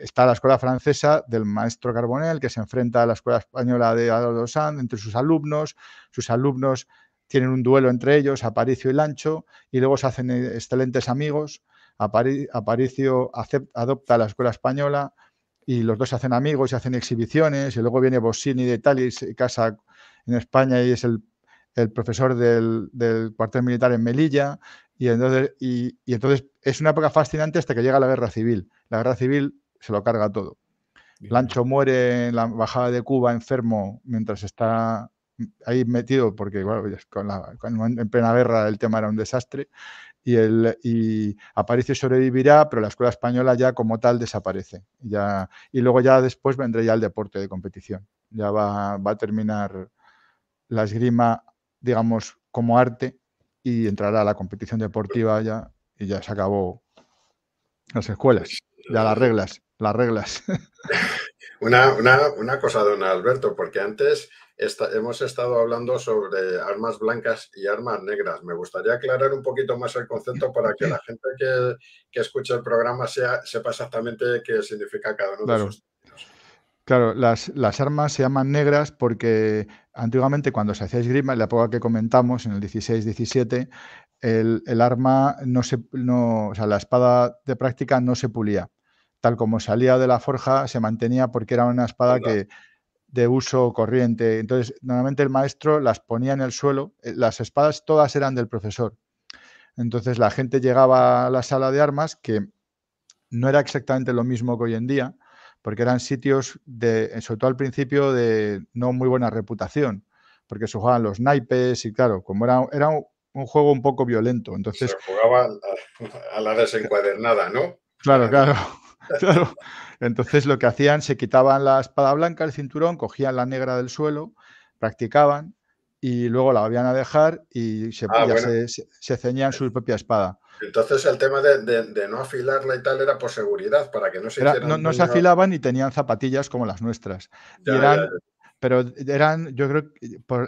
está la escuela francesa del maestro Carbonel, que se enfrenta a la escuela española de Adolfo Sanz entre sus alumnos. Sus alumnos tienen un duelo entre ellos, Aparicio y Lancho, y luego se hacen eh, excelentes amigos. Aparicio adopta la escuela española y los dos se hacen amigos y hacen exhibiciones. Y luego viene Bossini de Italia y se casa en España y es el, profesor del, cuartel militar en Melilla. Y entonces, y entonces, es una época fascinante hasta que llega la guerra civil. La guerra civil se lo carga todo. Lancho muere en la bajada de Cuba enfermo mientras está ahí metido, porque bueno, en plena guerra el tema era un desastre, y, el, y aparece y sobrevivirá, pero la escuela española ya como tal desaparece. Ya, y luego ya después vendrá ya el deporte de competición. Ya va, a terminar la esgrima, digamos, como arte y entrará la competición deportiva ya y ya se acabó las escuelas, ya las reglas las reglas. [LAUGHS] Una, una, una cosa, don Alberto, porque antes hemos estado hablando sobre armas blancas y armas negras. Me gustaría aclarar un poquito más el concepto para que la [LAUGHS] gente que, que escuche el programa sea, sepa exactamente qué significa cada uno de esos términos. Claro, las, las, armas se llaman negras porque antiguamente cuando se hacía esgrima, en la época que comentamos, en el 16-17, el, el, arma no se, no, o sea, la espada de práctica no se pulía tal como salía de la forja, se mantenía porque era una espada que de uso corriente. Entonces, normalmente el maestro las ponía en el suelo. Eh, las espadas todas eran del profesor. Entonces, la gente llegaba a la sala de armas, que no era exactamente lo mismo que hoy en día, porque eran sitios, de, sobre todo al principio, de no muy buena reputación, porque se jugaban los naipes y claro, como era, era un juego un poco violento. Entonces, se jugaba a la desencuadernada, ¿no? Claro, claro. [LAUGHS] Entonces lo que hacían, se quitaban la espada blanca, el cinturón, cogían la negra del suelo, practicaban y luego la habían a dejar y ah, se, ceñían su propia espada. Entonces el tema de, no afilarla y tal era por seguridad, para que no se No, se afilaban y tenían zapatillas como las nuestras. Pero eran, yo creo que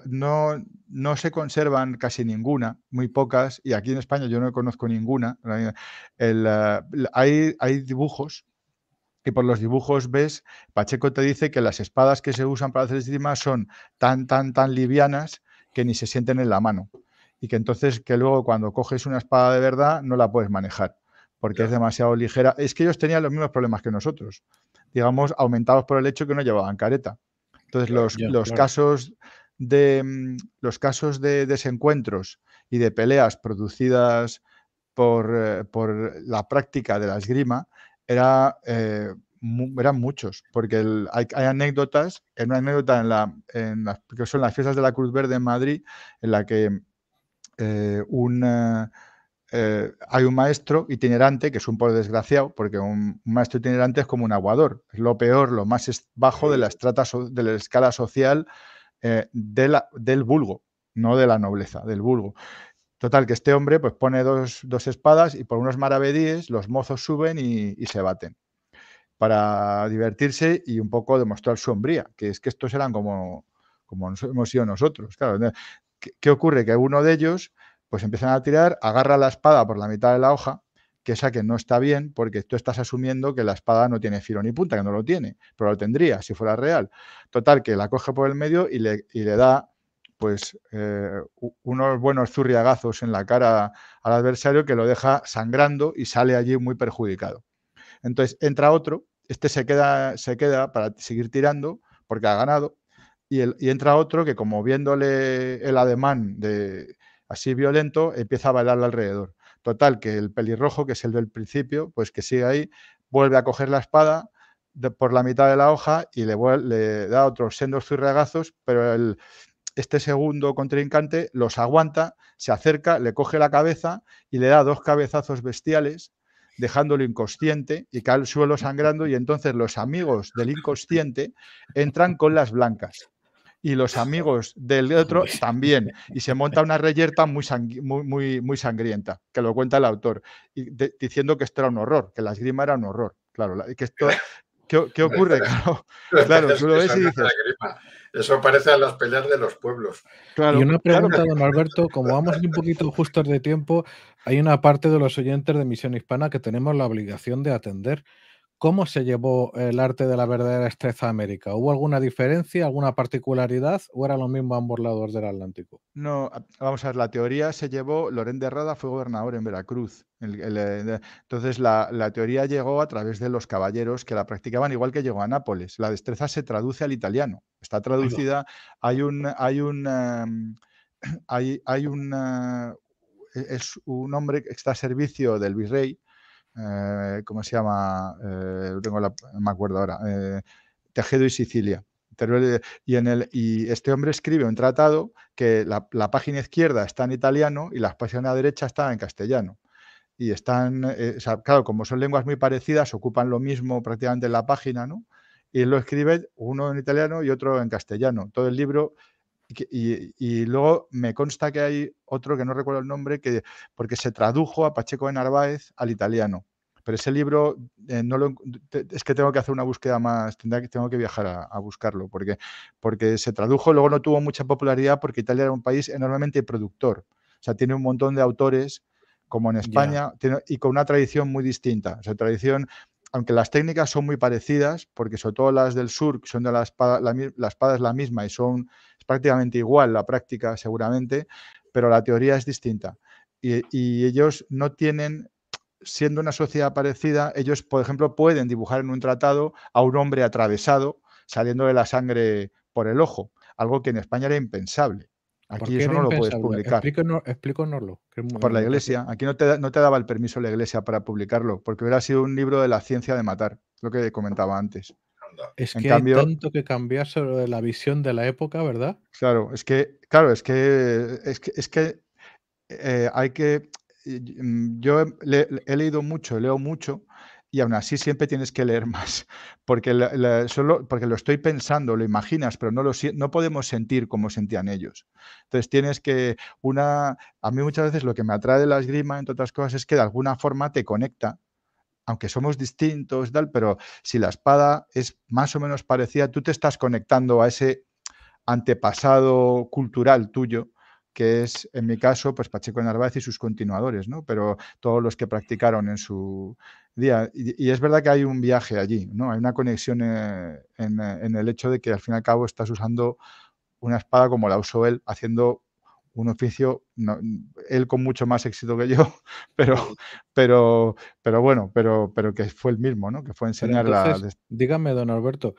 no, no se conservan casi ninguna, muy pocas, y aquí en España yo no conozco ninguna. Eh, hay, hay dibujos y por los dibujos ves, Pacheco te dice que las espadas que se usan para hacer esgrima son tan, tan, tan livianas que ni se sienten en la mano. Y que entonces que luego cuando coges una espada de verdad no la puedes manejar porque es demasiado ligera. Es que ellos tenían los mismos problemas que nosotros, digamos, aumentados por el hecho que no llevaban careta. Entonces, los, los casos de mm, los casos de desencuentros y de peleas producidas por, eh, por la práctica de la esgrima era, eh, eran muchos, porque hay, anécdotas, en una anécdota en la, que son las fiestas de la Cruz Verde en Madrid, en la que eh, un... Eh, hay un maestro itinerante que es un pobre desgraciado, porque un, maestro itinerante es como un aguador, es lo peor, lo más bajo de la estrata de la escala social del vulgo, no de la nobleza, del vulgo. Total, que este hombre pues pone dos, espadas y por unos maravedíes los mozos suben y, se baten para divertirse y un poco demostrar su hombría, que es que estos eran como, como hemos sido nosotros. Claro, ¿qué, ocurre? Que uno de ellos pues empiezan a tirar, agarra la espada por la mitad de la hoja, que esa que no está bien porque tú estás asumiendo que la espada no tiene filo ni punta, que no lo tiene, pero lo tendría si fuera real. Total, que la coge por el medio y le, y le da pues eh, unos buenos zurriagazos en la cara al adversario que lo deja sangrando y sale allí muy perjudicado. Entonces entra otro, este se queda, se queda para seguir tirando porque ha ganado y, entra otro que como viéndole el ademán de así violento empieza a bailar alrededor. Total, que el pelirrojo, que es el del principio, pues que sigue ahí, vuelve a coger la espada, por la mitad de la hoja y le, le da otros sendos zurriagazos pero el, este segundo contrincante los aguanta, se acerca, le coge la cabeza y le da dos cabezazos bestiales, dejándolo inconsciente y cae al suelo sangrando y entonces los amigos del inconsciente entran con las blancas y los amigos del otro también. Y se monta una reyerta muy, muy, muy, sangrienta, que lo cuenta el autor, diciendo que esto era un horror, que la esgrima era un horror. Claro, que ¿qué, ocurre? [LAUGHS] Claro, claro tú lo ves y dices. Eso parece a las peleas de los pueblos. y una pregunta, don Alberto, como vamos un poquito justos de tiempo, hay una parte de los oyentes de Misión Hispana que tenemos la obligación de atender. ¿Cómo se llevó el arte de la verdadera destreza a América? ¿Hubo alguna diferencia, alguna particularidad o era lo mismo ambos lados del Atlántico? No, vamos a ver, la teoría se llevó, Lorén de Rada fue gobernador en Veracruz. Eh, entonces la, teoría llegó a través de los caballeros que la practicaban, igual que llegó a Nápoles. La destreza se traduce al italiano, está traducida, hay un... Hay un em, hay, un, es un hombre que está a servicio del virrey, eh, ¿cómo se llama? Eh, no me acuerdo ahora, eh, Tejedo y Sicilia. Y, este hombre escribe un tratado que la, página izquierda está en italiano y la página derecha está en castellano y están, claro, como son lenguas muy parecidas, ocupan lo mismo prácticamente en la página, ¿no? Y lo escribe uno en italiano y otro en castellano. Todo el libro y, luego me consta que hay otro que no recuerdo el nombre, que, porque se tradujo a Pacheco de Narváez al italiano. Pero ese libro eh, no lo, es que tengo que hacer una búsqueda más, que, tengo que viajar a, buscarlo, porque, porque se tradujo, luego no tuvo mucha popularidad porque Italia era un país enormemente productor. O sea, tiene un montón de autores, como en España, y con una tradición muy distinta. O sea, tradición aunque las técnicas son muy parecidas, porque sobre todo las del sur, son de la espada, la, la espada es la misma y son es prácticamente igual la práctica seguramente, pero la teoría es distinta. Y, ellos no tienen, siendo una sociedad parecida, ellos, por ejemplo, pueden dibujar en un tratado a un hombre atravesado saliendo de la sangre por el ojo, algo que en España era impensable. Aquí eso no lo puedes publicar. Por la iglesia. Aquí no te, no te daba el permiso la iglesia para publicarlo, porque hubiera sido un libro de la ciencia de matar, lo que comentaba antes. Es que tanto que cambiar sobre la visión de la época, ¿verdad? Claro, es que, claro, es que, es que, eh, hay que. Mm, yo he leído mucho, leo mucho, y aún así siempre tienes que leer [LAUGHS] más, porque, solo, porque lo estoy pensando, lo imaginas, pero no, lo, no podemos sentir como sentían ellos. Entonces tienes que una... A mí muchas veces lo que me atrae de la esgrima, entre otras cosas, es que de alguna forma te conecta aunque somos distintos, tal, pero si la espada es más o menos parecida, tú te estás conectando a ese antepasado cultural tuyo, que es, en mi caso, pues Pacheco Narváez y sus continuadores, ¿no? Pero todos los que practicaron en su día. Y, es verdad que hay un viaje allí, ¿no? Hay una conexión eh, en el hecho de que al fin y al cabo estás usando una espada como la usó él, haciendo un oficio, él con mucho más éxito que yo, [LAUGHS] pero, pero, pero bueno, pero, pero que fue el mismo, ¿no? Que fue enseñar la... Dígame, don Alberto,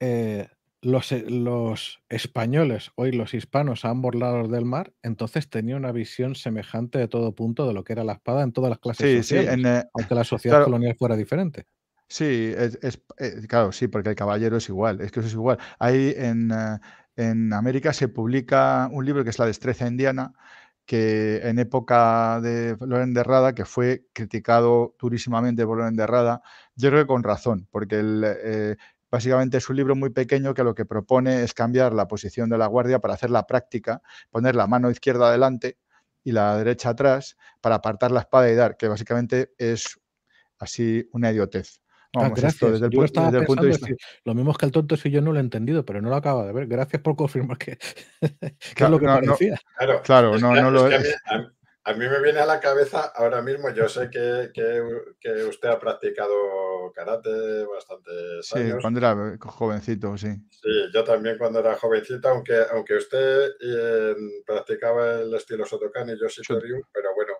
eh, los, eh, los, españoles, hoy los hispanos a ambos lados del mar, entonces tenía una visión semejante de todo punto de lo que era la espada en todas las clases sociales, eh, aunque la [LAUGHS] sociedad colonial fuera diferente. Sí, es, eh, claro, sí, porque el caballero es igual, es que eso es igual. Ahí eh, en, América se publica un libro que es La destreza indiana, que en época de Loren derrada que fue criticado durísimamente por Loren d'errada, yo creo que con razón, porque eh, básicamente es un libro muy pequeño que lo que propone es cambiar la posición de la guardia para hacer la práctica, poner la mano izquierda adelante y la derecha atrás para apartar la espada y dar, que básicamente es así una idiotez. Lo mismo que el tonto si yo no lo he entendido, pero no lo acaba de ver. Gracias por confirmar que, [LAUGHS] claro, es lo que no, claro, no, lo es. a, mí, me viene a la cabeza ahora mismo, yo sé que, usted ha practicado karate bastante sí, años. Sí, cuando era jovencito, sí. Sí, yo también cuando era jovencito, aunque, aunque usted eh, practicaba el estilo Sotokan y yo sí, pero bueno.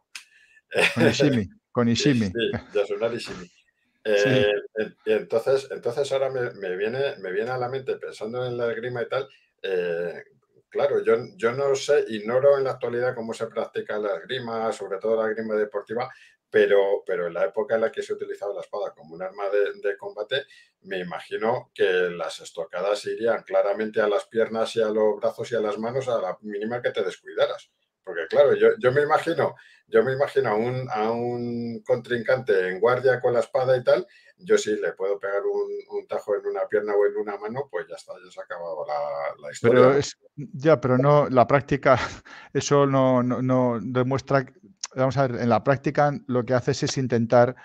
Con Ishimi. Con [LAUGHS] Ishimi. Sí, Ishimi. Eh, entonces, entonces ahora me, viene, me viene a la mente, pensando en la esgrima y tal, eh, claro, yo, yo no sé, ignoro en la actualidad cómo se practica la esgrima, sobre todo la grima deportiva, pero, pero en la época en la que se utilizaba la espada como un arma de, combate, me imagino que las estocadas irían claramente a las piernas y a los brazos y a las manos a la mínima que te descuidaras. Porque claro, yo, me imagino, yo me imagino a un, a un contrincante en guardia con la espada y tal, yo sí le puedo pegar un, tajo en una pierna o en una mano, pues ya está, ya se ha acabado la, historia. Pero es, ya, pero no, la práctica, [LAUGHS] eso no, no, no, demuestra, vamos a ver, en la práctica lo que haces es intentar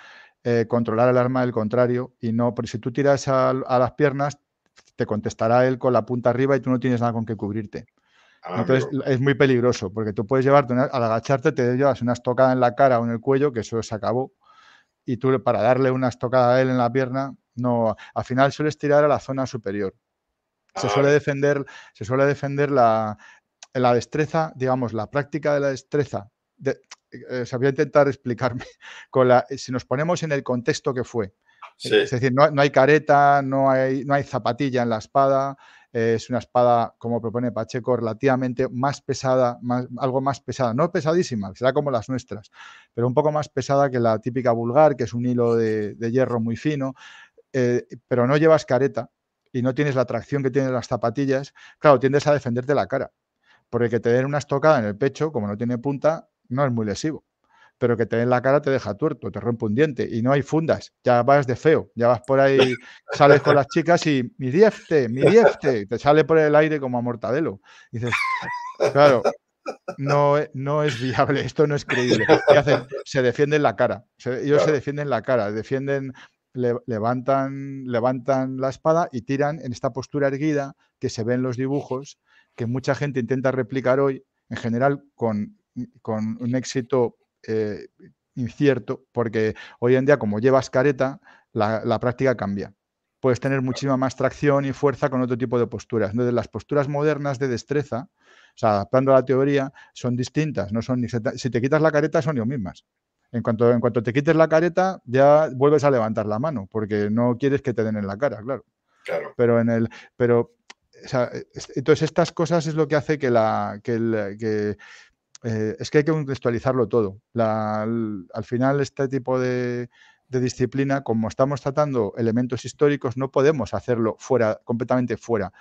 eh, controlar el arma del contrario y no, porque si tú tiras a, a las piernas, te contestará él con la punta arriba y tú no tienes nada con que cubrirte. Ah, Entonces es muy peligroso, porque tú puedes llevarte, al agacharte te llevas una estocada en la cara o en el cuello, que eso se acabó, y tú para darle una estocada a él en la pierna, no, al final sueles tirar a la zona superior. se ah. suele defender, se suele defender la, la destreza, digamos, la práctica de la destreza. De, eh, se intentar explicarme. [LAUGHS] Con la, si nos ponemos en el contexto que fue, Es decir, no, no, hay careta, no hay, no hay zapatilla en la espada, es una espada, como propone Pacheco, relativamente más pesada, algo más pesada, no pesadísima, será como las nuestras, pero un poco más pesada que la típica vulgar, que es un hilo de, hierro muy fino, eh, pero no llevas careta y no tienes la tracción que tienen las zapatillas, claro, tiendes a defenderte la cara, porque que te den una estocada en el pecho, como no tiene punta, no es muy lesivo pero que te den la cara te deja tuerto, te rompe un diente y no hay fundas, ya vas de feo, ya vas por ahí, sales con las chicas y mi diefte, mi diefte, te sale por el aire como a mortadelo. dices, claro, no, e, no es viable, esto no es creíble. ¿Qué hacen? Se defienden la cara, ellos se defienden la cara, defienden, levantan, levantan la espada y tiran en esta postura erguida que se ve en los dibujos, que mucha gente intenta replicar hoy, en general con, con un éxito eh, incierto, porque hoy en día, como llevas careta, la, práctica cambia puedes tener muchísima más tracción y fuerza con otro tipo de posturas. Entonces, las posturas modernas de destreza, o sea, adaptando a la teoría, son distintas. No son ni si te quitas la careta, son yo mismas. En cuanto, en cuanto te quites la careta, ya vuelves a levantar la mano, porque no quieres que te den en la cara, claro. claro. Pero en el. Pero, entonces estas cosas es lo que hace que la. que, eh, es que hay que contextualizarlo todo. al, final, este tipo de, disciplina, como estamos tratando elementos históricos, no podemos hacerlo fuera, completamente fuera.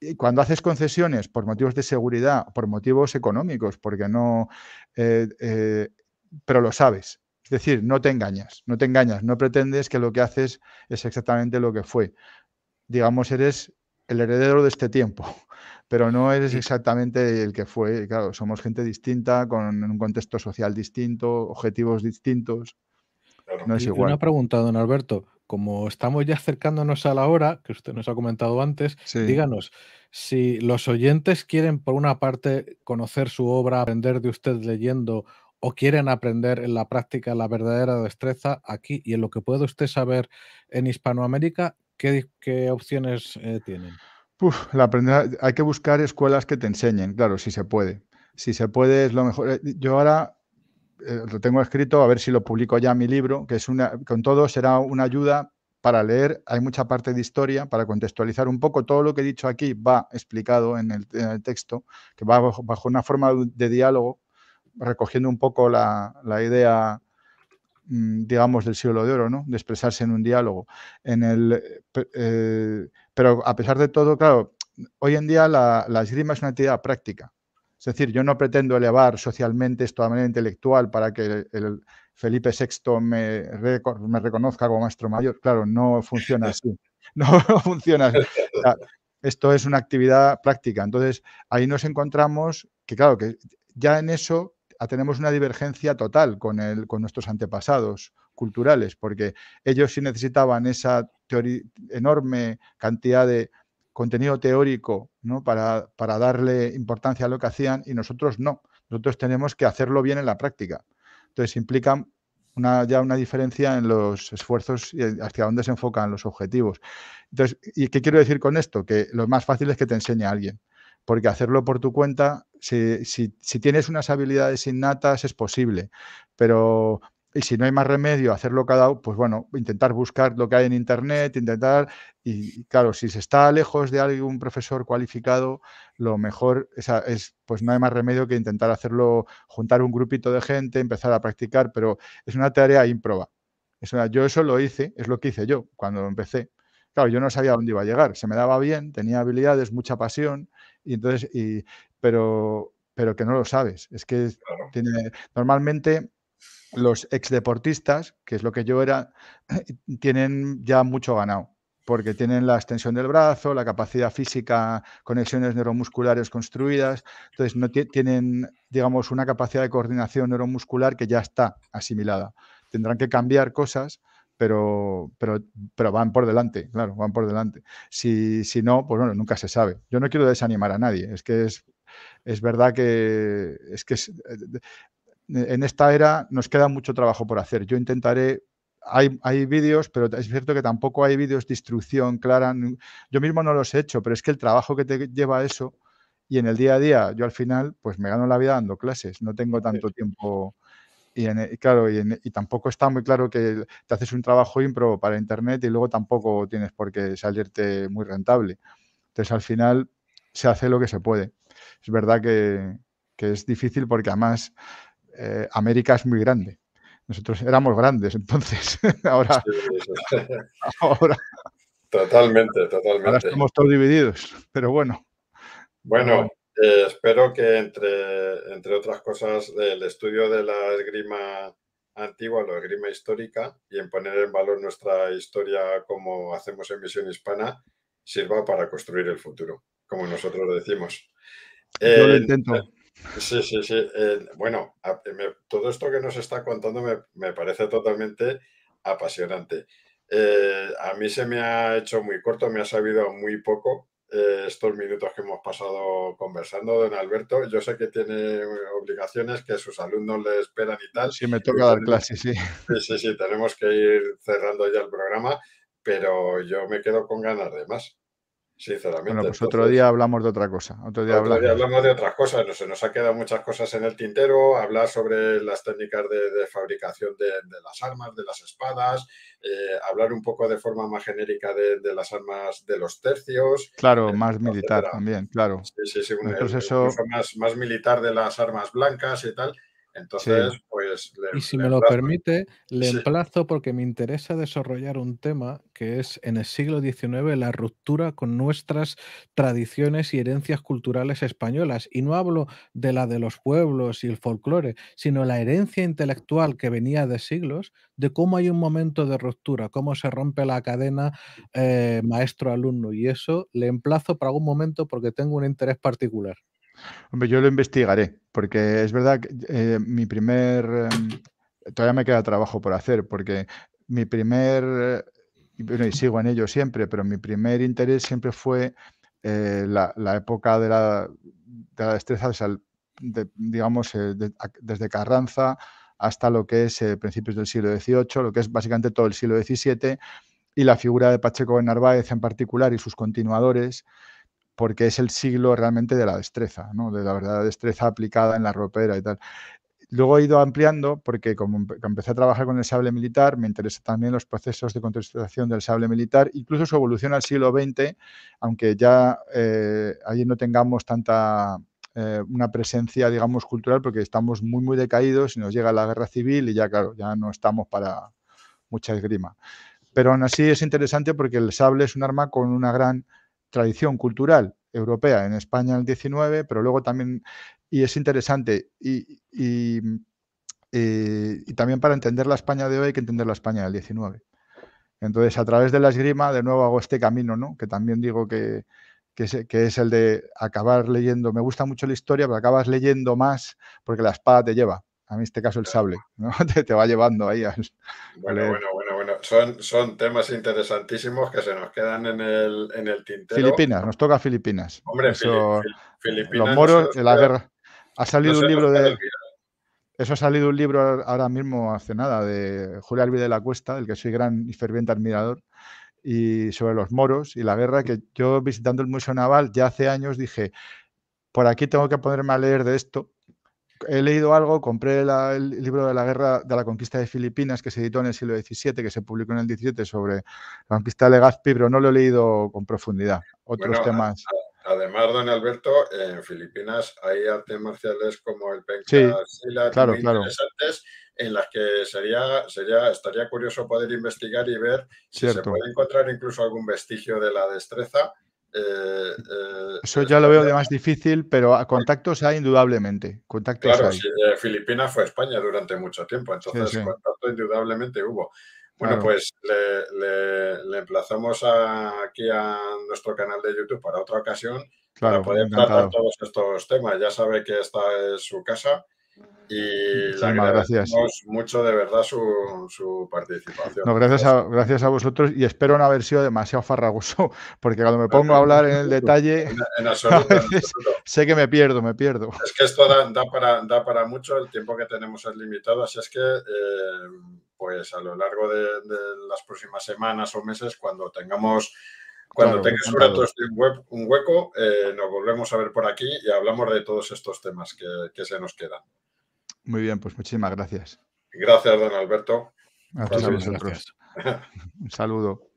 Y cuando haces concesiones por motivos de seguridad, por motivos económicos, porque no. Eh, eh, pero lo sabes. Es decir, no te engañas, no te engañas, no pretendes que lo que haces es exactamente lo que fue. Digamos, eres el heredero de este tiempo pero no eres exactamente el que fue. Claro, somos gente distinta, con un contexto social distinto, objetivos distintos. No es igual. Una pregunta, don Alberto. Como estamos ya acercándonos a la hora, que usted nos ha comentado antes, díganos, si los oyentes quieren, por una parte, conocer su obra, aprender de usted leyendo, o quieren aprender en la práctica la verdadera destreza aquí y en lo que puede usted saber en Hispanoamérica, ¿qué, opciones eh, tienen? hay que buscar escuelas que te enseñen, claro, si se puede. Si se puede es lo mejor. Eh, yo ahora eh, lo tengo escrito, a ver si lo publico ya mi libro, que es una, con todo será una ayuda para leer. Hay mucha parte de historia para contextualizar un poco todo lo que he dicho aquí, va explicado en el, texto, que va bajo, una forma de diálogo, recogiendo un poco la, la idea Mm, digamos, del siglo de oro, ¿no? De expresarse en un diálogo. En el, eh, eh, pero a pesar de todo, claro, hoy en día la, la, esgrima es una actividad práctica. Es decir, yo no pretendo elevar socialmente esto de manera intelectual para que el, Felipe VI me, reconozca como maestro mayor. Claro, no funciona así. [LAUGHS] No, [LAUGHS] funciona esto es una actividad práctica. Entonces, ahí nos encontramos que, claro, que ya en eso tenemos una divergencia total con, nuestros antepasados culturales, porque ellos sí necesitaban esa enorme cantidad de contenido teórico para, darle importancia a lo que hacían y nosotros no. Nosotros tenemos que hacerlo bien en la práctica. Entonces implica ya una diferencia en los esfuerzos y hacia dónde se enfocan los objetivos. Entonces, ¿y qué quiero decir con esto? Que lo más fácil es que te enseñe a alguien, porque hacerlo por tu cuenta si, tienes unas habilidades innatas es posible, pero y si no hay más remedio, hacerlo cada pues bueno, intentar buscar lo que hay en internet, intentar y claro, si se está lejos de algún profesor cualificado, lo mejor es, pues no hay más remedio que intentar hacerlo, juntar un grupito de gente, empezar a practicar, pero es una tarea improba. Es yo eso lo hice, es lo que hice yo cuando empecé. Claro, yo no sabía dónde iba a llegar, se me daba bien, tenía habilidades, mucha pasión, y entonces y pero, pero que no lo sabes. Es que tiene, normalmente los ex deportistas que es lo que yo era, [CLEARS THROAT] tienen ya mucho ganado, porque tienen la extensión del brazo, la capacidad física, conexiones neuromusculares construidas, entonces no tienen, digamos, una capacidad de coordinación neuromuscular que ya está asimilada. Tendrán que cambiar cosas, pero, pero, pero, van por delante, claro, van por delante. Si, si, no, pues bueno, nunca se sabe. Yo no quiero desanimar a nadie, es que es es verdad que es que eh, en esta era nos queda mucho trabajo por hacer. Yo intentaré hay, hay vídeos, pero es cierto que tampoco hay vídeos de instrucción clara. Yo mismo no los he hecho, pero es que el trabajo que te lleva eso y en el día a día, yo al final, pues me gano la vida dando clases, no tengo tanto tiempo. Y, claro, y, y, tampoco está muy claro que te haces un trabajo impro para internet y luego tampoco tienes por qué salirte muy rentable. Entonces, al final, se hace lo que se puede es verdad que, es difícil porque además eh, América es muy grande. Nosotros éramos grandes, entonces [LAUGHS] [LAUGHS] ahora, Totalmente, totalmente. Ahora estamos todos divididos, pero bueno. Bueno, eh, espero que entre, entre otras cosas el estudio de la esgrima antigua, la esgrima histórica, y en poner en valor nuestra historia como hacemos en Misión Hispana, sirva para construir el futuro, como nosotros decimos. Yo lo eh, intento. Eh, sí, sí, sí. Eh, bueno, todo esto que nos está contando me, me parece totalmente apasionante. a mí se me ha hecho muy corto, me ha sabido muy poco estos minutos que hemos pasado conversando, don Alberto. Yo sé que tiene obligaciones, que sus alumnos le esperan y tal. Sí, me toca dar clases, sí. Sí, sí, sí, tenemos que ir cerrando ya el programa, pero yo me quedo con ganas de más. Sinceramente. Bueno, pues otro día hablamos de otra cosa. Otro día, hablamos. de otras cosas. No, se nos ha quedado muchas cosas en el tintero. Hablar sobre las técnicas de, fabricación de, las armas, de las espadas. Eh, hablar un poco de forma más genérica de, las armas de los tercios. Claro, más militar también, claro. Sí, sí, sí. Un, más, más militar de las armas blancas y tal. Entonces, pues, y si me lo permite, le emplazo porque me interesa desarrollar un tema que es en el siglo XIX la ruptura con nuestras tradiciones y herencias culturales españolas. Y no hablo de la de los pueblos y el folclore, sino la herencia intelectual que venía de siglos, de cómo hay un momento de ruptura, cómo se rompe la cadena eh, maestro-alumno. Y eso le emplazo para algún momento porque tengo un interés particular yo lo investigaré, porque es verdad que eh, mi primer... Em, todavía me queda trabajo por hacer, porque mi primer... Eh, y, sigo en ello siempre, pero mi primer interés siempre fue eh, la, época de la, de la destreza, digamos, desde Carranza hasta lo que es principios del siglo XVIII, lo que es básicamente todo el siglo XVII, y la figura de Pacheco de Narváez en particular y sus continuadores, porque es el siglo realmente de la destreza, de la verdadera destreza aplicada en la ropera y tal. Luego he ido ampliando porque como empecé a trabajar con el sable militar, me interesan también los procesos de contestación del sable militar, incluso su evolución al siglo XX, aunque ya eh, allí no tengamos tanta eh, una presencia, digamos, cultural, porque estamos muy, muy decaídos y nos llega la guerra civil y ya, claro, ya no estamos para mucha esgrima. Pero aún así es interesante porque el sable es un arma con una gran tradición cultural europea en España en el 19, pero luego también, y es interesante, y, eh, y, también para entender la España de hoy hay que entender la España del 19. Entonces, a través de la esgrima, de nuevo hago este camino, ¿no? que también digo que, que es, que es, el de acabar leyendo. Me gusta mucho la historia, pero acabas leyendo más porque la espada te lleva. A mí, en este caso, el sable, [LAUGHS] te, va llevando ahí. bueno, bueno, bueno, son, son temas interesantísimos que se nos quedan en el, en el tintero. Filipinas, nos toca Filipinas. Hombre, Filipinas. Los moros, y la guerra. Ha salido un libro de. Eso ha salido un libro ahora mismo, hace nada, de Julio Alvide de la Cuesta, del que soy gran y ferviente admirador, y sobre los moros y la guerra, que yo visitando el Museo Naval ya hace años dije, por aquí tengo que ponerme a leer de esto, he leído algo, compré el libro de la guerra de la conquista de Filipinas que se editó en el siglo XVII, que se publicó en el XVII sobre la conquista de Legazpi, pero no lo he leído con profundidad. Otros temas. Además, don Alberto, en Filipinas hay artes marciales como el pencastilat sí, claro, interesantes en las que sería, sería, estaría curioso poder investigar y ver si se puede encontrar incluso algún vestigio de la destreza eh, Eso eh, ya lo veo de eh, más difícil, pero a contactos hay indudablemente. Contactos claro, hay. Si, Filipinas fue España durante mucho tiempo, entonces contacto indudablemente hubo. Bueno, pues le, emplazamos aquí a nuestro canal de YouTube para otra ocasión para poder tratar todos estos temas. Ya sabe que esta es su casa y gracias. mucho de verdad su, participación. gracias, a, gracias a vosotros y espero no haber sido demasiado farragoso, [LAUGHS] porque cuando me pongo a hablar en el detalle, en, [LAUGHS] absoluto, sé que me pierdo, me pierdo. Es que esto da, para, para mucho, el tiempo que tenemos es limitado, así es que eh, pues a lo largo de las próximas semanas o meses, cuando tengamos cuando tengas sobre un hueco, eh, nos volvemos a ver por aquí y hablamos de todos estos temas que, que se nos quedan. Muy bien, pues muchísimas gracias. Gracias, don Alberto. Gracias a vosotros. [LAUGHS] Un saludo.